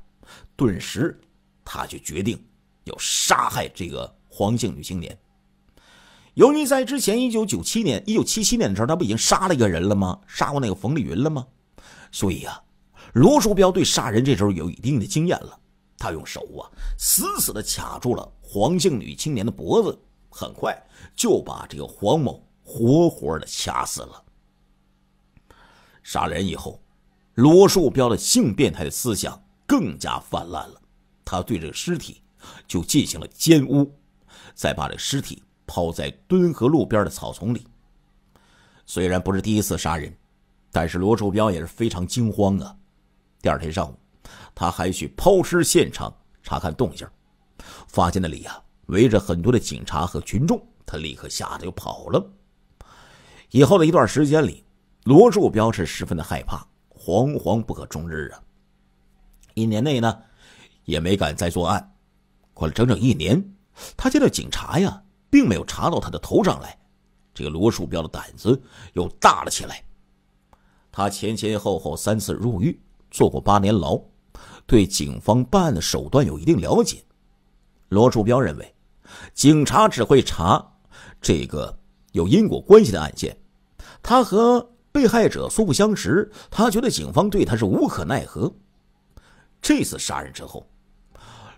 顿时他就决定要杀害这个黄姓女青年。尤尼在之前，一九九七年、一九七七年的时候，他不已经杀了一个人了吗？杀过那个冯丽云了吗？所以啊，罗树标对杀人这时候有一定的经验了，他用手啊死死的卡住了黄姓女青年的脖子，很快就把这个黄某活活的掐死了。杀人以后，罗树标的性变态的思想更加泛滥了，他对这个尸体就进行了奸污，再把这尸体抛在敦和路边的草丛里。虽然不是第一次杀人，但是罗树标也是非常惊慌啊。第二天上午，他还去抛尸现场查看动静，发现那里呀围着很多的警察和群众，他立刻吓得就跑了。以后的一段时间里，罗树标是十分的害怕，惶惶不可终日啊！一年内呢，也没敢再作案。过了整整一年，他见到警察呀，并没有查到他的头上来，这个罗树标的胆子又大了起来。他前前后后三次入狱。坐过八年牢，对警方办案的手段有一定了解。罗树标认为，警察只会查这个有因果关系的案件。他和被害者素不相识，他觉得警方对他是无可奈何。这次杀人之后，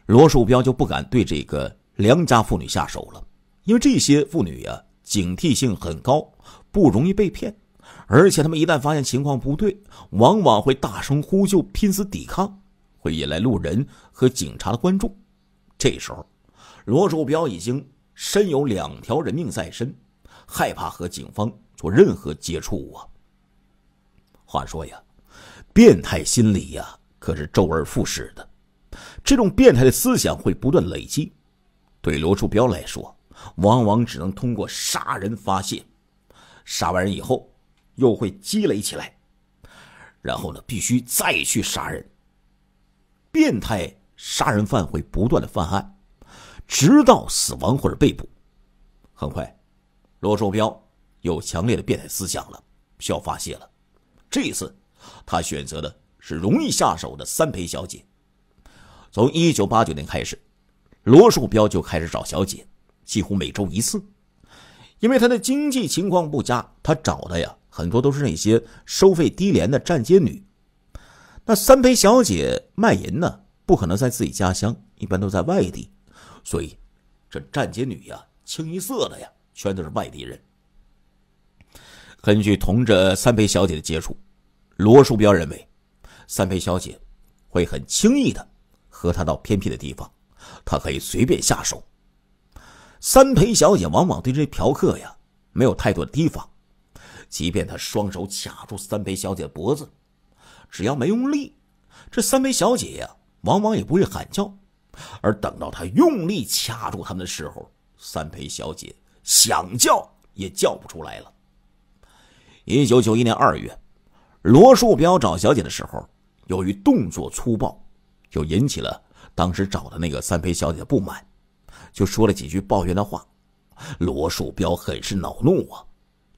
罗树标就不敢对这个良家妇女下手了，因为这些妇女呀，警惕性很高，不容易被骗。而且他们一旦发现情况不对，往往会大声呼救、拼死抵抗，会引来路人和警察的关注。这时候，罗树彪已经身有两条人命在身，害怕和警方做任何接触啊。话说呀，变态心理呀，可是周而复始的，这种变态的思想会不断累积。对罗树彪来说，往往只能通过杀人发泄。杀完人以后。又会积累起来，然后呢，必须再去杀人。变态杀人犯会不断的犯案，直到死亡或者被捕。很快，罗树彪有强烈的变态思想了，需要发泄了。这一次，他选择的是容易下手的三陪小姐。从一九八九年开始，罗树彪就开始找小姐，几乎每周一次。因为他的经济情况不佳，他找的呀。很多都是那些收费低廉的站街女，那三陪小姐卖淫呢？不可能在自己家乡，一般都在外地，所以这站街女呀，清一色的呀，全都是外地人。根据同着三陪小姐的接触，罗树标认为，三陪小姐会很轻易的和他到偏僻的地方，他可以随便下手。三陪小姐往往对这嫖客呀，没有太多的提防。即便他双手卡住三陪小姐脖子，只要没用力，这三陪小姐呀，往往也不会喊叫；而等到他用力掐住他们的时候，三陪小姐想叫也叫不出来了。一九九一年二月，罗树标找小姐的时候，由于动作粗暴，就引起了当时找的那个三陪小姐的不满，就说了几句抱怨的话。罗树标很是恼怒啊。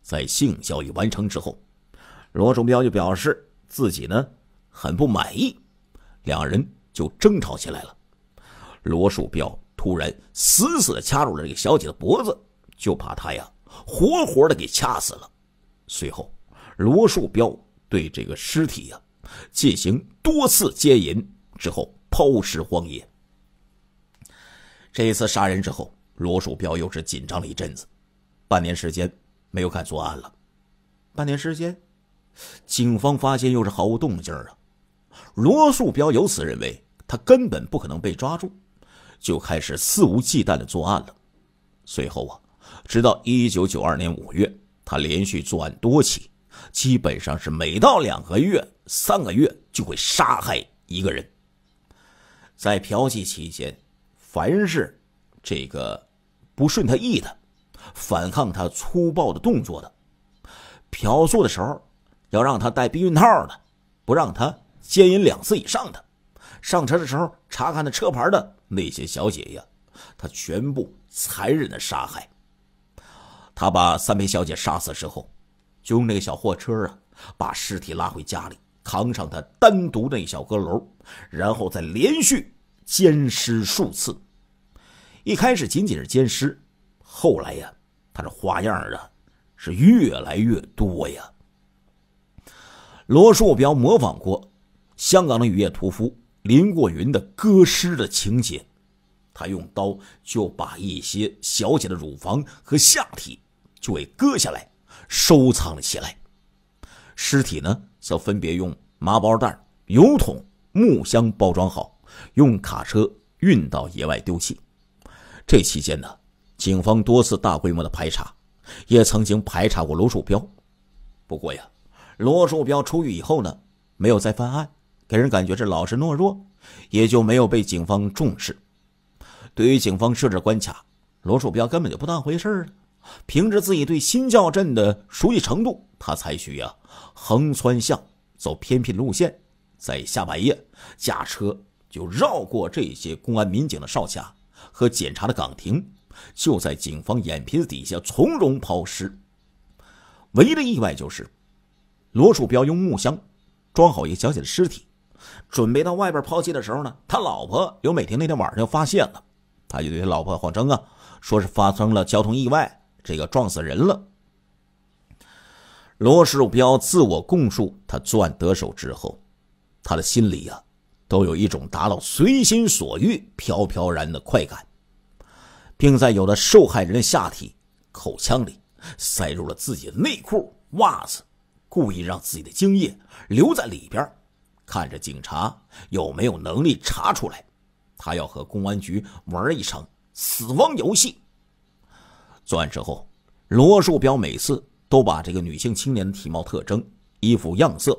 在性交易完成之后，罗树彪就表示自己呢很不满意，两人就争吵起来了。罗树彪突然死死的掐住了这个小姐的脖子，就把她呀活活的给掐死了。随后，罗树彪对这个尸体啊进行多次奸淫之后，抛尸荒野。这一次杀人之后，罗树彪又是紧张了一阵子，半年时间。没有敢作案了，半年时间，警方发现又是毫无动静啊。罗树标由此认为他根本不可能被抓住，就开始肆无忌惮的作案了。随后啊，直到一九九二年五月，他连续作案多起，基本上是每到两个月、三个月就会杀害一个人。在嫖妓期间，凡是这个不顺他意的。反抗他粗暴的动作的，嫖宿的时候要让他戴避孕套的，不让他奸淫两次以上的，上车的时候查看的车牌的那些小姐呀，他全部残忍的杀害。他把三名小姐杀死之后，就用那个小货车啊把尸体拉回家里，扛上他单独那小阁楼，然后再连续奸尸数次。一开始仅仅是奸尸。后来呀，他这花样啊是越来越多呀。罗树标模仿过香港的雨夜屠夫林过云的割尸的情节，他用刀就把一些小姐的乳房和下体就给割下来，收藏了起来。尸体呢，则分别用麻包袋、油桶、木箱包装好，用卡车运到野外丢弃。这期间呢。警方多次大规模的排查，也曾经排查过罗树标。不过呀，罗树标出狱以后呢，没有再犯案，给人感觉是老实懦弱，也就没有被警方重视。对于警方设置关卡，罗树标根本就不当回事儿。凭着自己对新教镇的熟悉程度，他采取呀横穿巷、走偏僻路线，在下半夜驾车就绕过这些公安民警的哨卡和检查的岗亭。就在警方眼皮子底下从容抛尸，唯一的意外就是，罗树标用木箱装好一个小姐的尸体，准备到外边抛弃的时候呢，他老婆刘美婷那天晚上就发现了，他就对他老婆谎称啊，说是发生了交通意外，这个撞死人了。罗树彪自我供述他作案得手之后，他的心里啊，都有一种达到随心所欲、飘飘然的快感。并在有的受害人的下体、口腔里塞入了自己的内裤、袜子，故意让自己的精液留在里边，看着警察有没有能力查出来。他要和公安局玩一场死亡游戏。作案之后，罗树彪每次都把这个女性青年的体貌特征、衣服样色、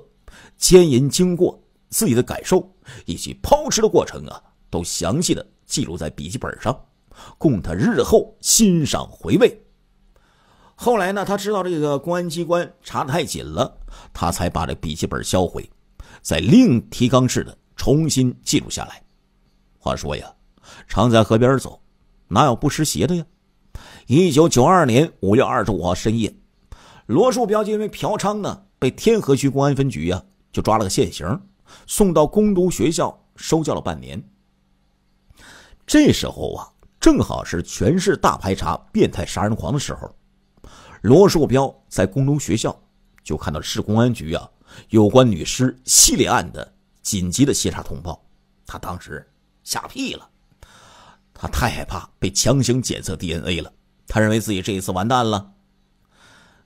奸淫经过、自己的感受以及抛尸的过程啊，都详细的记录在笔记本上。供他日后欣赏回味。后来呢，他知道这个公安机关查得太紧了，他才把这笔记本销毁，在另提纲式的重新记录下来。话说呀，常在河边走，哪有不湿鞋的呀？一九九二年五月二十五号深夜，罗树标因为嫖娼呢，被天河区公安分局呀就抓了个现行，送到工读学校收教了半年。这时候啊。正好是全市大排查变态杀人狂的时候，罗树彪在公都学校就看到市公安局啊有关女尸系列案的紧急的协查通报，他当时吓屁了，他太害怕被强行检测 DNA 了，他认为自己这一次完蛋了。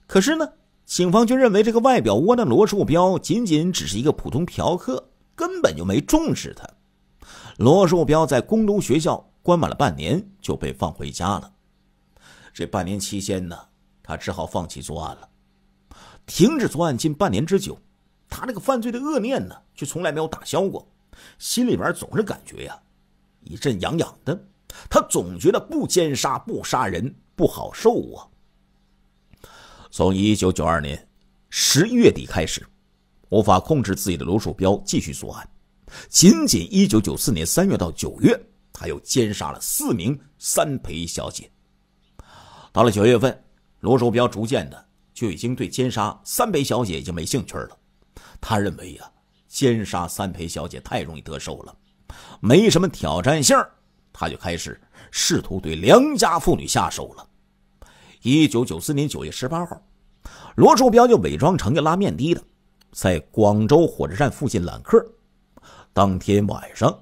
可是呢，警方却认为这个外表窝囊罗树彪仅仅只是一个普通嫖客，根本就没重视他。罗树彪在公都学校。关满了半年就被放回家了。这半年期间呢，他只好放弃作案了，停止作案近半年之久。他这个犯罪的恶念呢，却从来没有打消过，心里边总是感觉呀，一阵痒痒的。他总觉得不奸杀不杀人不好受啊。从一九九二年十月底开始，无法控制自己的罗树标继续作案。仅仅一九九四年三月到九月。还有奸杀了四名三陪小姐。到了九月份，罗仲标逐渐的就已经对奸杀三陪小姐已经没兴趣了。他认为呀，奸杀三陪小姐太容易得手了，没什么挑战性他就开始试图对良家妇女下手了。一九九四年九月十八号，罗仲标就伪装成个拉面的，在广州火车站附近揽客。当天晚上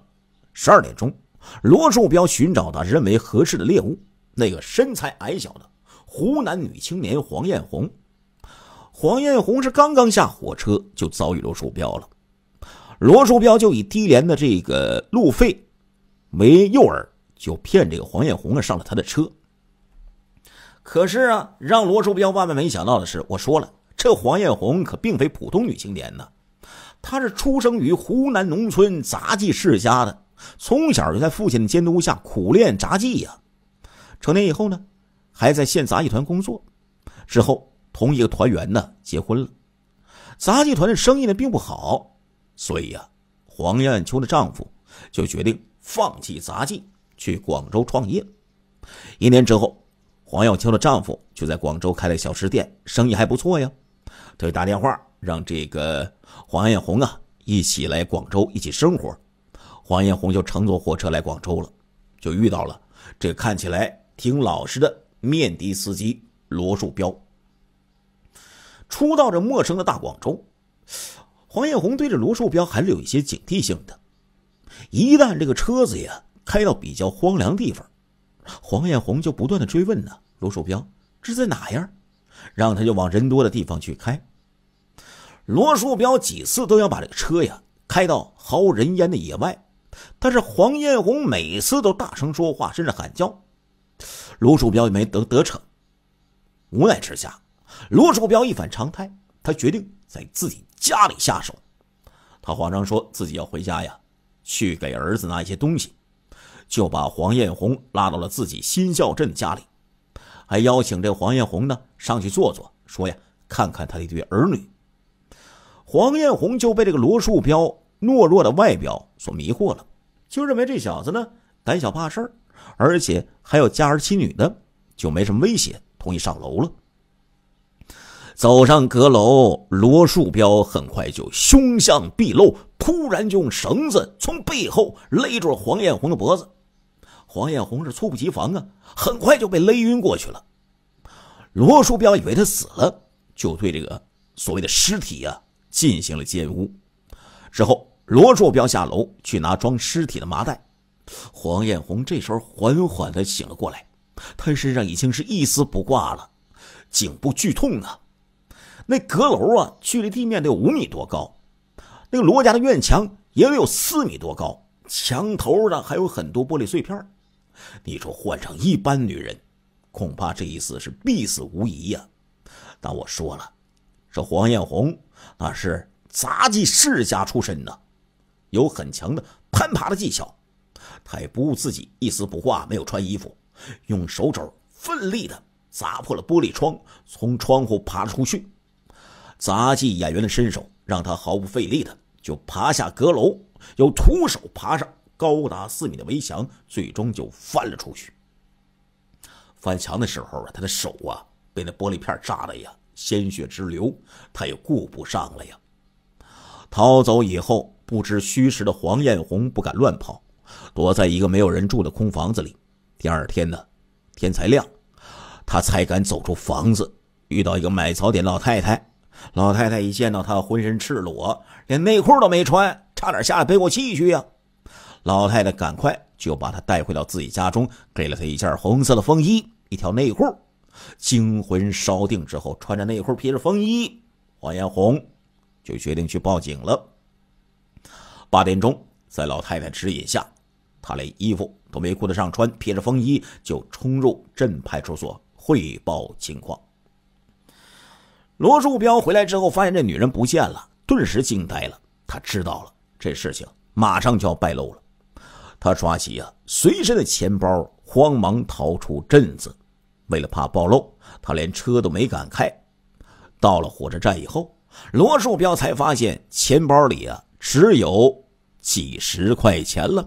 十二点钟。罗树标寻找他认为合适的猎物，那个身材矮小的湖南女青年黄艳红。黄艳红是刚刚下火车就遭遇罗树标了。罗树标就以低廉的这个路费为诱饵，就骗这个黄艳红啊上了他的车。可是啊，让罗树标万万没想到的是，我说了，这黄艳红可并非普通女青年呢，她是出生于湖南农村杂技世家的。从小就在父亲的监督下苦练杂技呀。成年以后呢，还在县杂技团工作。之后，同一个团员呢结婚了。杂技团的生意呢并不好，所以呀，黄艳秋的丈夫就决定放弃杂技，去广州创业。一年之后，黄艳秋的丈夫就在广州开了小吃店，生意还不错呀。他就打电话让这个黄艳红啊一起来广州一起生活。黄艳红就乘坐火车来广州了，就遇到了这看起来挺老实的面的司机罗树标。初到这陌生的大广州，黄艳红对这罗树标还是有一些警惕性的。一旦这个车子呀开到比较荒凉地方，黄艳红就不断的追问呢：“罗树标这是在哪呀？”让他就往人多的地方去开。罗树标几次都想把这个车呀开到毫无人烟的野外。但是黄艳红每次都大声说话，甚至喊叫，罗树标也没得得逞。无奈之下，罗树标一反常态，他决定在自己家里下手。他慌张说自己要回家呀，去给儿子拿一些东西，就把黄艳红拉到了自己新校镇家里，还邀请这黄艳红呢上去坐坐，说呀看看他的一对儿女。黄艳红就被这个罗树标懦弱的外表所迷惑了，就认为这小子呢胆小怕事儿，而且还有家儿妻女的，就没什么威胁，同意上楼了。走上阁楼，罗树彪很快就凶相毕露，突然就用绳子从背后勒住黄艳红的脖子。黄艳红是猝不及防啊，很快就被勒晕过去了。罗树彪以为他死了，就对这个所谓的尸体啊进行了奸污。之后，罗硕彪下楼去拿装尸体的麻袋。黄艳红这时候缓缓的醒了过来，她身上已经是一丝不挂了，颈部剧痛啊！那阁楼啊，距离地面得有五米多高，那个罗家的院墙也有四米多高，墙头上还有很多玻璃碎片。你说，换上一般女人，恐怕这一次是必死无疑呀。但我说了，这黄艳红那是……杂技世家出身呢，有很强的攀爬的技巧。他也不顾自己一丝不挂，没有穿衣服，用手肘奋力的砸破了玻璃窗，从窗户爬了出去。杂技演员的身手让他毫不费力的就爬下阁楼，又徒手爬上高达四米的围墙，最终就翻了出去。翻墙的时候啊，他的手啊被那玻璃片扎的呀，鲜血直流，他也顾不上了呀。逃走以后，不知虚实的黄艳红不敢乱跑，躲在一个没有人住的空房子里。第二天呢，天才亮，他才敢走出房子。遇到一个买早点老太太，老太太一见到他浑身赤裸，连内裤都没穿，差点吓得背我气去呀。老太太赶快就把他带回到自己家中，给了他一件红色的风衣，一条内裤。惊魂稍定之后，穿着内裤，披着风衣，黄艳红。就决定去报警了。八点钟，在老太太指引下，他连衣服都没顾得上穿，披着风衣就冲入镇派出所汇报情况。罗树彪回来之后，发现这女人不见了，顿时惊呆了。他知道了这事情马上就要败露了，他抓起啊随身的钱包，慌忙逃出镇子。为了怕暴露，他连车都没敢开。到了火车站以后。罗树标才发现钱包里啊只有几十块钱了，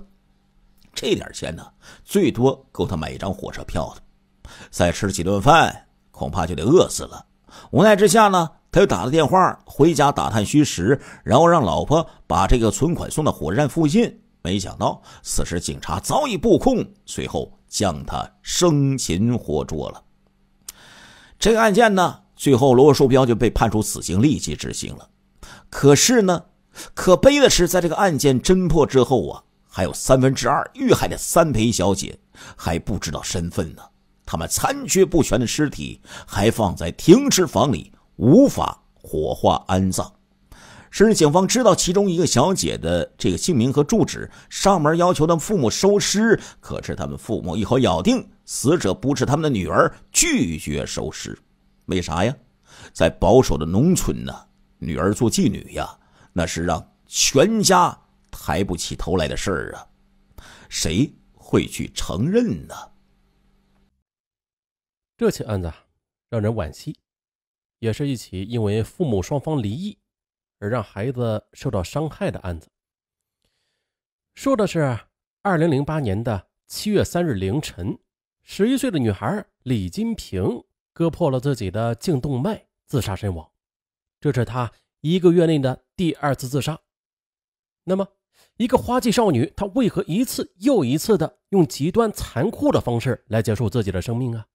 这点钱呢最多够他买一张火车票的，再吃几顿饭恐怕就得饿死了。无奈之下呢，他又打了电话回家打探虚实，然后让老婆把这个存款送到火车站附近。没想到此时警察早已布控，随后将他生擒活捉了。这个案件呢？最后，罗树标就被判处死刑，立即执行了。可是呢，可悲的是，在这个案件侦破之后啊，还有三分之二遇害的三陪小姐还不知道身份呢。他们残缺不全的尸体还放在停尸房里，无法火化安葬。甚至警方知道其中一个小姐的这个姓名和住址，上门要求他们父母收尸，可是他们父母一口咬定死者不是他们的女儿，拒绝收尸。为啥呀？在保守的农村呢，女儿做妓女呀，那是让全家抬不起头来的事儿啊，谁会去承认呢？这起案子让人惋惜，也是一起因为父母双方离异而让孩子受到伤害的案子。说的是二零零八年的七月三日凌晨，十一岁的女孩李金平。割破了自己的颈动脉，自杀身亡。这是她一个月内的第二次自杀。那么，一个花季少女，她为何一次又一次的用极端残酷的方式来结束自己的生命啊？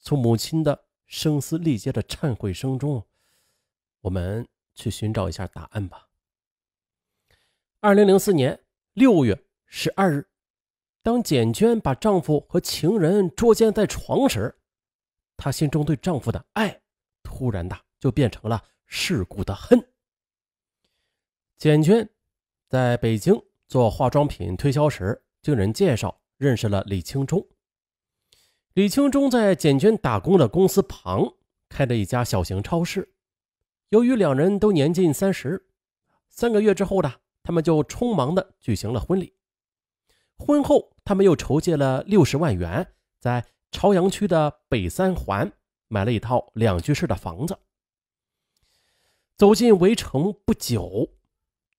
从母亲的声嘶力竭的忏悔声中，我们去寻找一下答案吧。二零零四年六月十二日，当简娟把丈夫和情人捉奸在床时。她心中对丈夫的爱，突然的就变成了世故的恨。简娟在北京做化妆品推销时，经人介绍认识了李青忠。李青忠在简娟打工的公司旁开了一家小型超市。由于两人都年近三十，三个月之后呢，他们就匆忙的举行了婚礼。婚后，他们又筹借了六十万元，在。朝阳区的北三环买了一套两居室的房子。走进围城不久，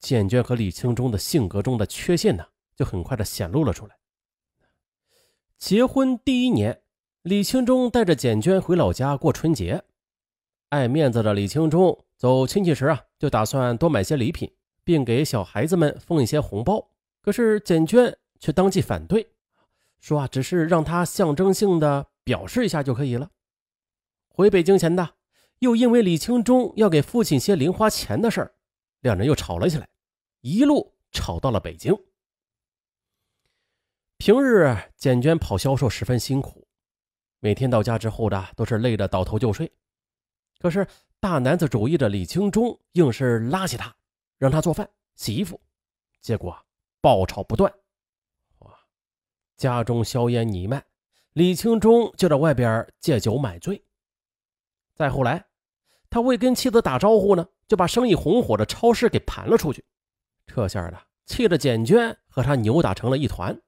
简娟和李青忠的性格中的缺陷呢，就很快的显露了出来。结婚第一年，李青忠带着简娟回老家过春节。爱面子的李青忠走亲戚时啊，就打算多买些礼品，并给小孩子们封一些红包。可是简娟却当即反对。说啊，只是让他象征性的表示一下就可以了。回北京前的，又因为李清忠要给父亲些零花钱的事儿，两人又吵了起来，一路吵到了北京。平日简娟跑销售十分辛苦，每天到家之后的都是累得倒头就睡。可是大男子主义的李清忠硬是拉起她，让她做饭、洗衣服，结果爆吵不断。家中硝烟弥漫，李清忠就在外边借酒买醉。再后来，他未跟妻子打招呼呢，就把生意红火的超市给盘了出去。这下子气得简娟和他扭打成了一团。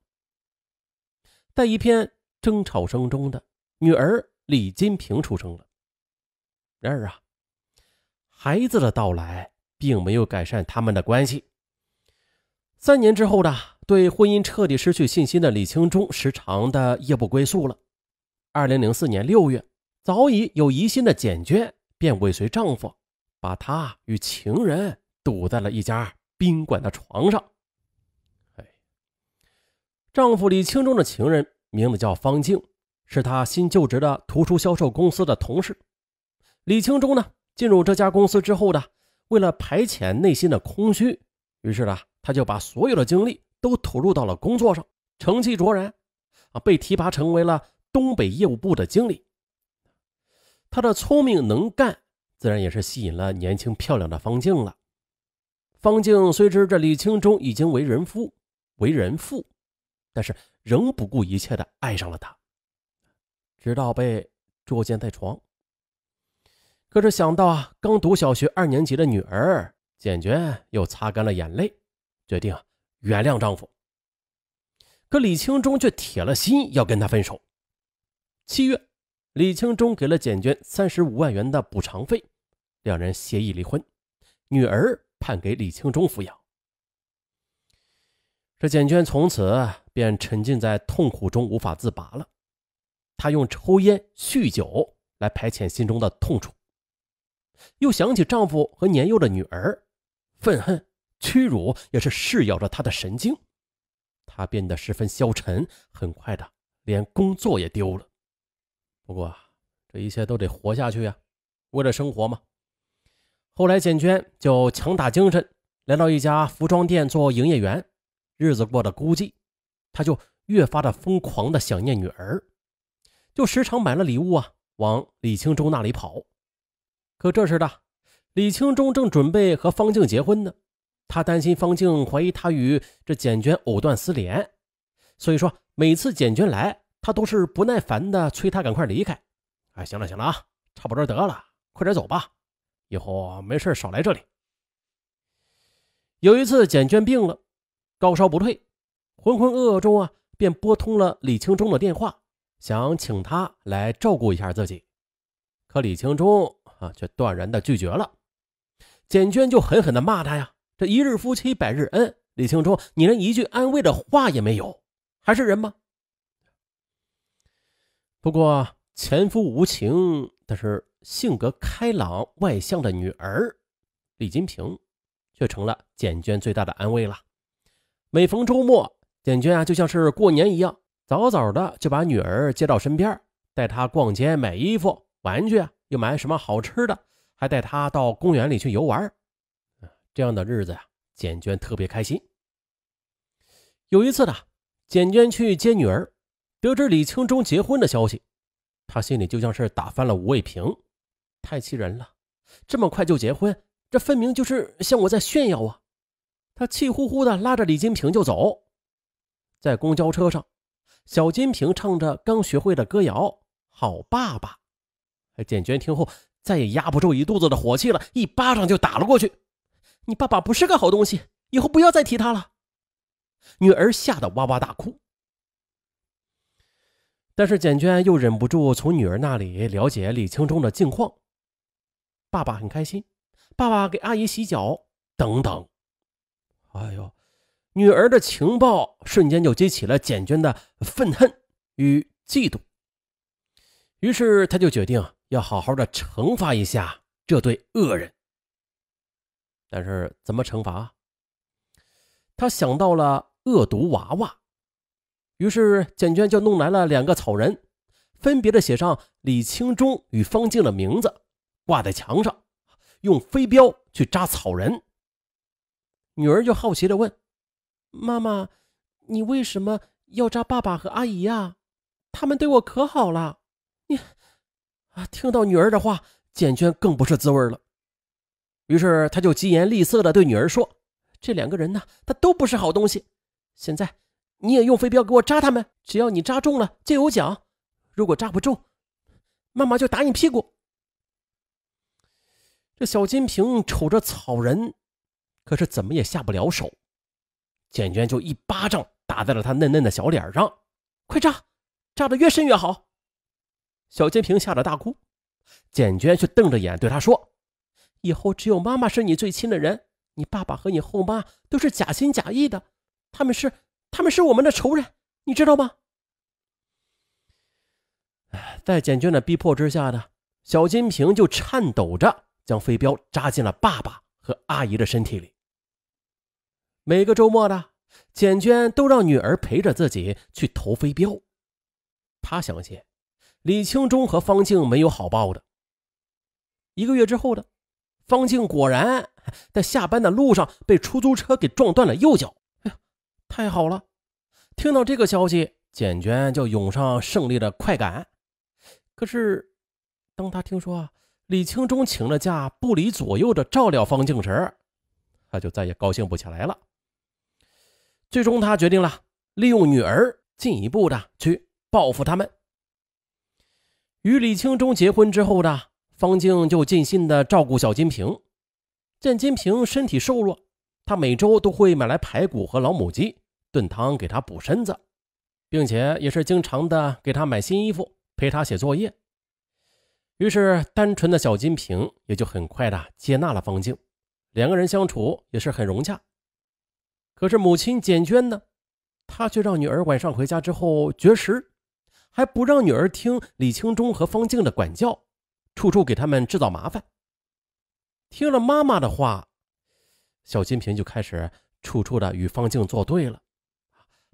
在一片争吵声中的女儿李金平出生了。然而啊，孩子的到来并没有改善他们的关系。三年之后的。对婚姻彻底失去信心的李清忠，时常的夜不归宿了。二零零四年六月，早已有疑心的简娟便尾随丈夫，把他与情人堵在了一家宾馆的床上。哎，丈夫李清忠的情人名字叫方静，是他新就职的图书销售公司的同事。李清忠呢，进入这家公司之后呢，为了排遣内心的空虚，于是呢，他就把所有的精力。都投入到了工作上，成绩卓然，啊，被提拔成为了东北业务部的经理。他的聪明能干，自然也是吸引了年轻漂亮的方静了。方静虽知这李清忠已经为人夫、为人父，但是仍不顾一切的爱上了他，直到被捉奸在床。可是想到啊，刚读小学二年级的女儿简娟又擦干了眼泪，决定啊。原谅丈夫，可李清忠却铁了心要跟她分手。七月，李清忠给了简娟三十五万元的补偿费，两人协议离婚，女儿判给李清忠抚养。这简娟从此便沉浸在痛苦中无法自拔了，她用抽烟、酗酒来排遣心中的痛楚，又想起丈夫和年幼的女儿，愤恨。屈辱也是噬咬着他的神经，他变得十分消沉，很快的连工作也丢了。不过这一切都得活下去呀，为了生活嘛。后来简娟就强打精神，来到一家服装店做营业员，日子过得孤寂，他就越发的疯狂的想念女儿，就时常买了礼物啊往李青忠那里跑。可这时的李青忠正准备和方静结婚呢。他担心方静怀疑他与这简娟藕断丝连，所以说每次简娟来，他都是不耐烦的催他赶快离开。哎，行了行了啊，差不多得了，快点走吧。以后没事少来这里。有一次简娟病了，高烧不退，浑浑噩噩中啊，便拨通了李青忠的电话，想请他来照顾一下自己。可李青忠啊，却断然的拒绝了。简娟就狠狠的骂他呀。这一日夫妻百日恩，李庆忠，你连一句安慰的话也没有，还是人吗？不过前夫无情，但是性格开朗外向的女儿李金平，却成了简娟最大的安慰了。每逢周末，简娟啊，就像是过年一样，早早的就把女儿接到身边，带她逛街买衣服、玩具，又买什么好吃的，还带她到公园里去游玩。这样的日子呀，简娟特别开心。有一次呢，简娟去接女儿，得知李清忠结婚的消息，她心里就像是打翻了五味瓶，太气人了！这么快就结婚，这分明就是向我在炫耀啊！她气呼呼的拉着李金平就走，在公交车上，小金平唱着刚学会的歌谣：“好爸爸。”简娟听后再也压不住一肚子的火气了，一巴掌就打了过去。你爸爸不是个好东西，以后不要再提他了。女儿吓得哇哇大哭，但是简娟又忍不住从女儿那里了解李青中的近况。爸爸很开心，爸爸给阿姨洗脚等等。哎呦，女儿的情报瞬间就激起了简娟的愤恨与嫉妒，于是她就决定要好好的惩罚一下这对恶人。但是怎么惩罚？他想到了恶毒娃娃，于是简娟就弄来了两个草人，分别的写上李青忠与方静的名字，挂在墙上，用飞镖去扎草人。女儿就好奇的问：“妈妈，你为什么要扎爸爸和阿姨呀？他们对我可好了。”你啊，听到女儿的话，简娟更不是滋味了。于是他就疾言厉色地对女儿说：“这两个人呢，他都不是好东西。现在你也用飞镖给我扎他们，只要你扎中了就有奖；如果扎不中，妈妈就打你屁股。”这小金瓶瞅着草人，可是怎么也下不了手。简娟就一巴掌打在了他嫩嫩的小脸上：“快扎，扎得越深越好！”小金瓶吓得大哭，简娟却瞪着眼对他说。以后只有妈妈是你最亲的人，你爸爸和你后妈都是假心假意的，他们是他们是我们的仇人，你知道吗？在简娟的逼迫之下呢，小金平就颤抖着将飞镖扎进了爸爸和阿姨的身体里。每个周末呢，简娟都让女儿陪着自己去投飞镖，她相信李青忠和方静没有好报的。一个月之后呢。方静果然在下班的路上被出租车给撞断了右脚。哎呀，太好了！听到这个消息，简娟就涌上胜利的快感。可是，当他听说李清忠请了假，不理左右的照料方静时，他就再也高兴不起来了。最终，他决定了利用女儿进一步的去报复他们。与李清忠结婚之后的方静就尽心的照顾小金平，见金平身体瘦弱，她每周都会买来排骨和老母鸡炖汤给他补身子，并且也是经常的给他买新衣服，陪他写作业。于是，单纯的小金瓶也就很快的接纳了方静，两个人相处也是很融洽。可是，母亲简娟呢，她却让女儿晚上回家之后绝食，还不让女儿听李清忠和方静的管教。处处给他们制造麻烦。听了妈妈的话，小金平就开始处处的与方静作对了，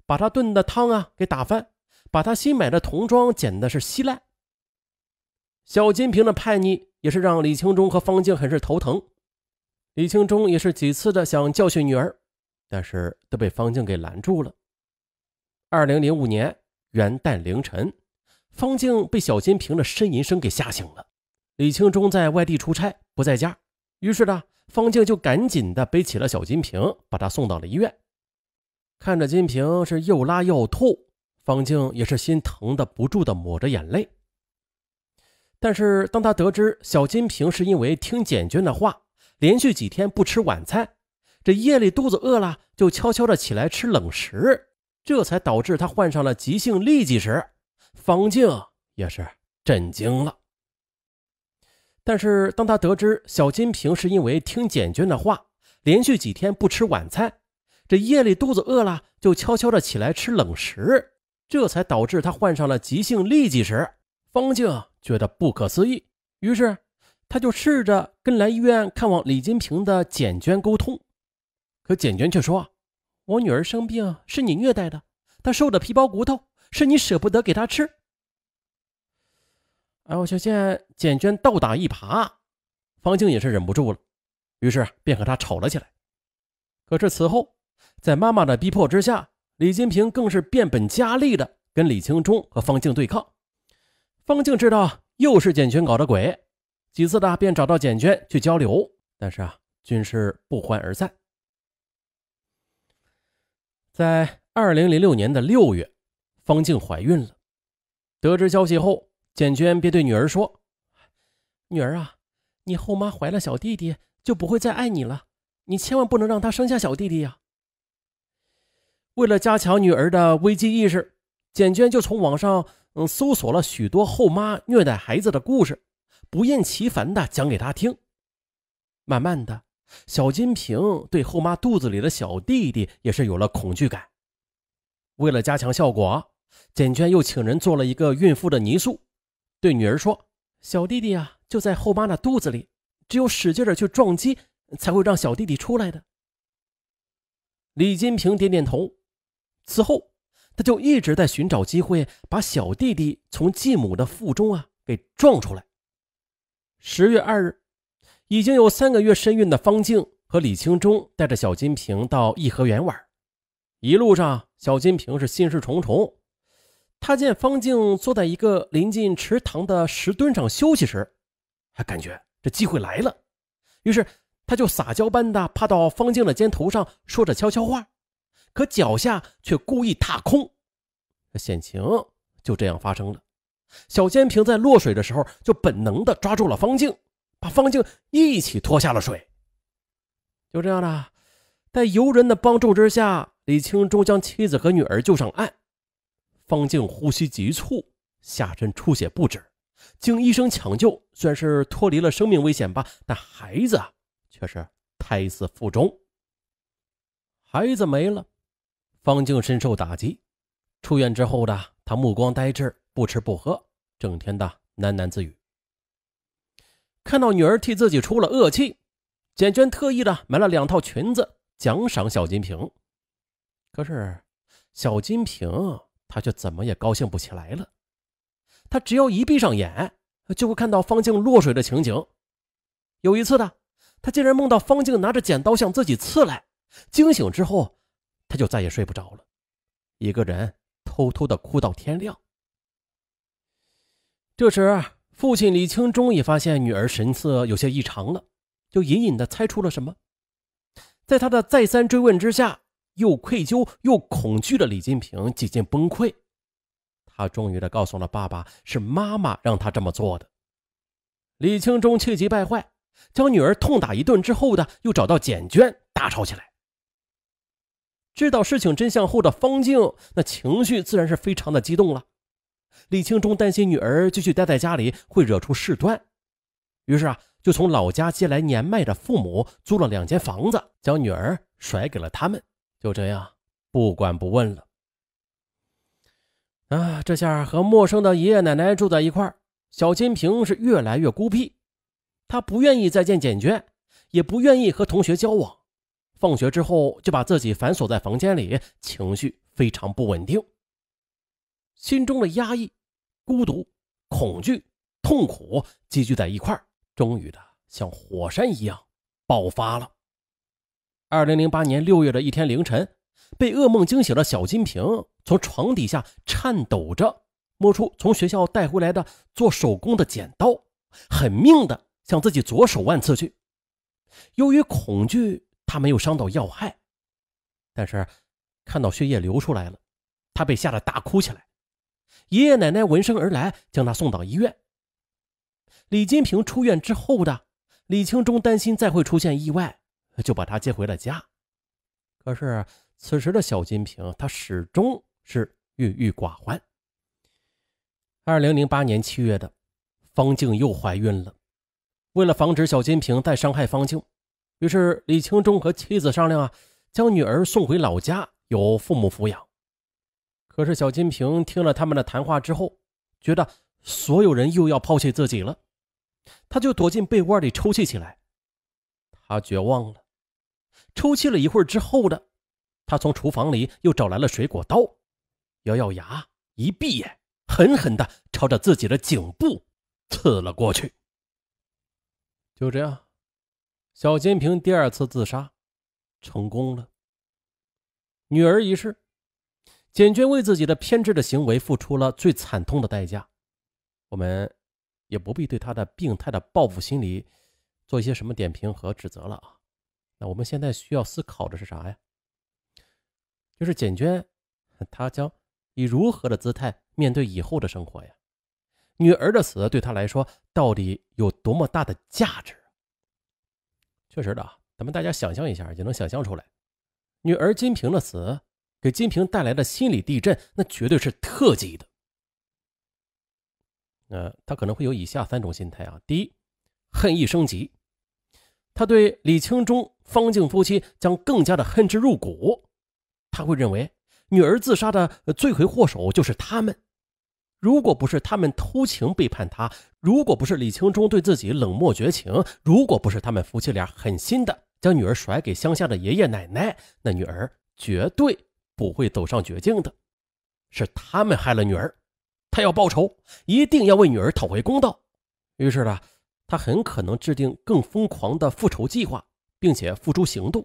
把他炖的汤啊给打翻，把他新买的童装剪的是稀烂。小金平的叛逆也是让李清忠和方静很是头疼。李清忠也是几次的想教训女儿，但是都被方静给拦住了。二零零五年元旦凌晨，方静被小金平的呻吟声给吓醒了。李庆忠在外地出差，不在家，于是呢，方静就赶紧的背起了小金瓶，把他送到了医院。看着金平是又拉又吐，方静也是心疼的不住的抹着眼泪。但是，当他得知小金平是因为听简娟的话，连续几天不吃晚餐，这夜里肚子饿了就悄悄的起来吃冷食，这才导致他患上了急性痢疾时，方静也是震惊了。但是，当他得知小金平是因为听简娟的话，连续几天不吃晚餐，这夜里肚子饿了就悄悄的起来吃冷食，这才导致他患上了急性痢疾时，方静觉得不可思议。于是，他就试着跟来医院看望李金平的简娟沟通，可简娟却说：“我女儿生病是你虐待的，她瘦的皮包骨头，是你舍不得给她吃。”我瞧见简娟倒打一耙，方静也是忍不住了，于是便和她吵了起来。可是此后，在妈妈的逼迫之下，李金平更是变本加厉的跟李青忠和方静对抗。方静知道又是简娟搞的鬼，几次的便找到简娟去交流，但是啊，均是不欢而散。在二零零六年的六月，方静怀孕了，得知消息后。简娟便对女儿说：“女儿啊，你后妈怀了小弟弟，就不会再爱你了。你千万不能让她生下小弟弟呀！”为了加强女儿的危机意识，简娟就从网上嗯搜索了许多后妈虐待孩子的故事，不厌其烦地讲给她听。慢慢的，小金瓶对后妈肚子里的小弟弟也是有了恐惧感。为了加强效果，简娟又请人做了一个孕妇的泥塑。对女儿说：“小弟弟啊，就在后妈的肚子里，只有使劲的去撞击，才会让小弟弟出来的。”李金平点点头。此后，他就一直在寻找机会，把小弟弟从继母的腹中啊给撞出来。十月二日，已经有三个月身孕的方静和李青忠带着小金平到颐和园玩，一路上，小金平是心事重重。他见方静坐在一个临近池塘的石墩上休息时，还感觉这机会来了，于是他就撒娇般的趴到方静的肩头上，说着悄悄话，可脚下却故意踏空。险情就这样发生了。小尖平在落水的时候就本能的抓住了方静，把方静一起拖下了水。就这样了，在游人的帮助之下，李青忠将妻子和女儿救上岸。方静呼吸急促，下身出血不止。经医生抢救，虽然是脱离了生命危险吧，但孩子却是胎死腹中。孩子没了，方静深受打击。出院之后的她目光呆滞，不吃不喝，整天的喃喃自语。看到女儿替自己出了恶气，简娟特意的买了两套裙子奖赏小金瓶。可是，小金瓶。他却怎么也高兴不起来了。他只要一闭上眼，就会看到方静落水的情景。有一次呢，他竟然梦到方静拿着剪刀向自己刺来。惊醒之后，他就再也睡不着了，一个人偷偷的哭到天亮。这时，父亲李清终于发现女儿神色有些异常了，就隐隐的猜出了什么。在他的再三追问之下。又愧疚又恐惧的李金平几近崩溃，他终于的告诉了爸爸，是妈妈让他这么做的。李清忠气急败坏，将女儿痛打一顿之后的，又找到简娟大吵起来。知道事情真相后的方静，那情绪自然是非常的激动了。李清忠担心女儿继续待在家里会惹出事端，于是啊，就从老家接来年迈的父母，租了两间房子，将女儿甩给了他们。就这样不管不问了。啊，这下和陌生的爷爷奶奶住在一块儿，小金平是越来越孤僻。他不愿意再见简娟，也不愿意和同学交往。放学之后就把自己反锁在房间里，情绪非常不稳定。心中的压抑、孤独、恐惧、痛苦积聚在一块儿，终于的像火山一样爆发了。二零零八年六月的一天凌晨，被噩梦惊醒的小金平从床底下颤抖着摸出从学校带回来的做手工的剪刀，狠命的向自己左手腕刺去。由于恐惧，他没有伤到要害，但是看到血液流出来了，他被吓得大哭起来。爷爷奶奶闻声而来，将他送到医院。李金平出院之后的李清忠担心再会出现意外。就把他接回了家，可是此时的小金平，他始终是郁郁寡欢。二零零八年七月的，方静又怀孕了。为了防止小金平再伤害方静，于是李清忠和妻子商量啊，将女儿送回老家，由父母抚养。可是小金平听了他们的谈话之后，觉得所有人又要抛弃自己了，他就躲进被窝里抽泣起来，他绝望了。抽泣了一会儿之后的，他从厨房里又找来了水果刀，咬咬牙，一闭眼，狠狠的朝着自己的颈部刺了过去。就这样，小金平第二次自杀成功了。女儿一事，简娟为自己的偏执的行为付出了最惨痛的代价。我们也不必对她的病态的报复心理做一些什么点评和指责了啊。我们现在需要思考的是啥呀？就是简娟，她将以如何的姿态面对以后的生活呀？女儿的死对她来说到底有多么大的价值？确实的啊，咱们大家想象一下，也能想象出来，女儿金平的死给金平带来的心理地震，那绝对是特级的。呃，她可能会有以下三种心态啊：第一，恨意升级。他对李清忠、方静夫妻将更加的恨之入骨，他会认为女儿自杀的罪魁祸首就是他们。如果不是他们偷情背叛他，如果不是李清忠对自己冷漠绝情，如果不是他们夫妻俩狠心的将女儿甩给乡下的爷爷奶奶，那女儿绝对不会走上绝境的。是他们害了女儿，他要报仇，一定要为女儿讨回公道。于是呢。他很可能制定更疯狂的复仇计划，并且付诸行动。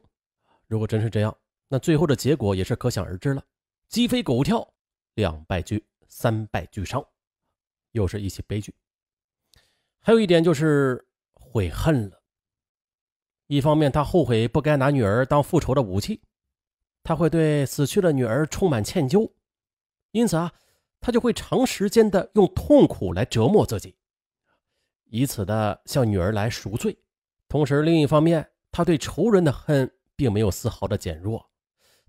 如果真是这样，那最后的结果也是可想而知了：鸡飞狗跳，两败俱三败俱伤，又是一起悲剧。还有一点就是悔恨了。一方面，他后悔不该拿女儿当复仇的武器；他会对死去的女儿充满歉疚，因此啊，他就会长时间的用痛苦来折磨自己。以此的向女儿来赎罪，同时另一方面，他对仇人的恨并没有丝毫的减弱，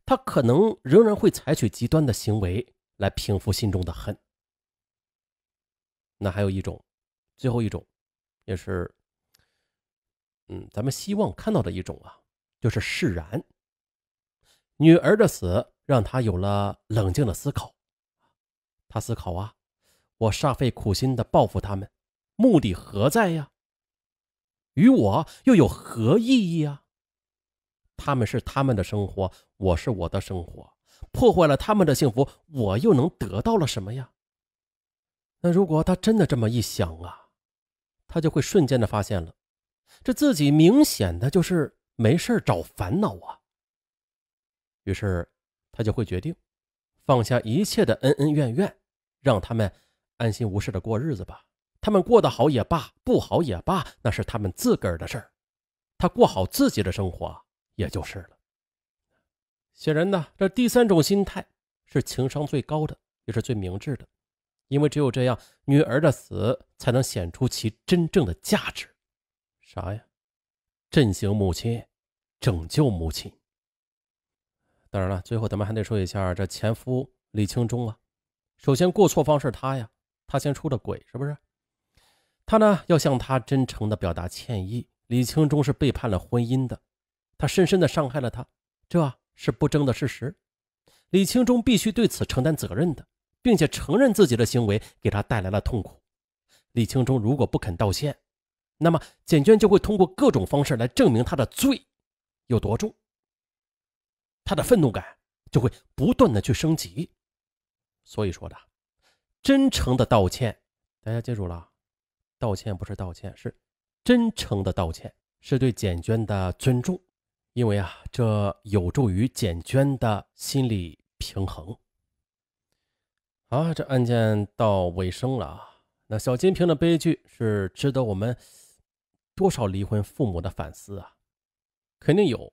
他可能仍然会采取极端的行为来平复心中的恨。那还有一种，最后一种，也是，嗯，咱们希望看到的一种啊，就是释然。女儿的死让他有了冷静的思考，他思考啊，我煞费苦心的报复他们。目的何在呀？与我又有何意义啊？他们是他们的生活，我是我的生活。破坏了他们的幸福，我又能得到了什么呀？那如果他真的这么一想啊，他就会瞬间的发现了，这自己明显的就是没事找烦恼啊。于是他就会决定放下一切的恩恩怨怨，让他们安心无事的过日子吧。他们过得好也罢，不好也罢，那是他们自个儿的事儿。他过好自己的生活也就是了。显然呢，这第三种心态是情商最高的，也是最明智的。因为只有这样，女儿的死才能显出其真正的价值。啥呀？振兴母亲，拯救母亲。当然了，最后咱们还得说一下这前夫李清忠啊。首先，过错方是他呀，他先出的轨，是不是？他呢要向她真诚的表达歉意。李青忠是背叛了婚姻的，他深深的伤害了她，这是不争的事实。李青忠必须对此承担责任的，并且承认自己的行为给她带来了痛苦。李青忠如果不肯道歉，那么简娟就会通过各种方式来证明他的罪有多重，他的愤怒感就会不断的去升级。所以说的，真诚的道歉，大家记住了。道歉不是道歉，是真诚的道歉，是对简娟的尊重，因为啊，这有助于简娟的心理平衡。好，这案件到尾声了啊，那小金瓶的悲剧是值得我们多少离婚父母的反思啊？肯定有，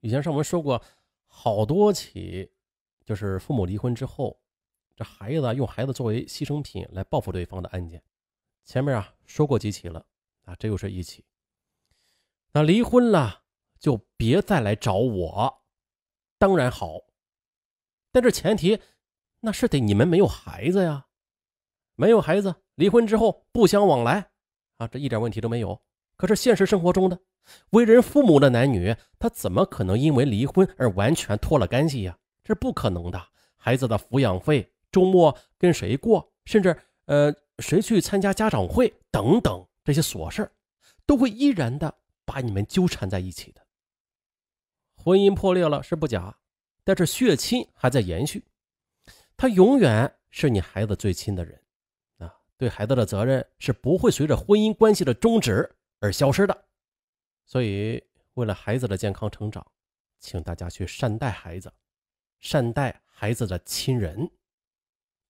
以前上文说过好多起，就是父母离婚之后，这孩子用孩子作为牺牲品来报复对方的案件。前面啊说过几起了啊，这又是一起。那离婚了就别再来找我，当然好，但这前提那是得你们没有孩子呀，没有孩子，离婚之后不相往来啊，这一点问题都没有。可是现实生活中的为人父母的男女，他怎么可能因为离婚而完全脱了干系呀？这是不可能的。孩子的抚养费，周末跟谁过，甚至呃。谁去参加家长会等等这些琐事儿，都会依然的把你们纠缠在一起的。婚姻破裂了是不假，但是血亲还在延续，他永远是你孩子最亲的人，啊，对孩子的责任是不会随着婚姻关系的终止而消失的。所以，为了孩子的健康成长，请大家去善待孩子，善待孩子的亲人，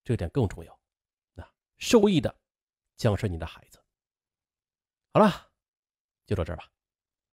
这点更重要。受益的将是你的孩子。好了，就到这儿吧。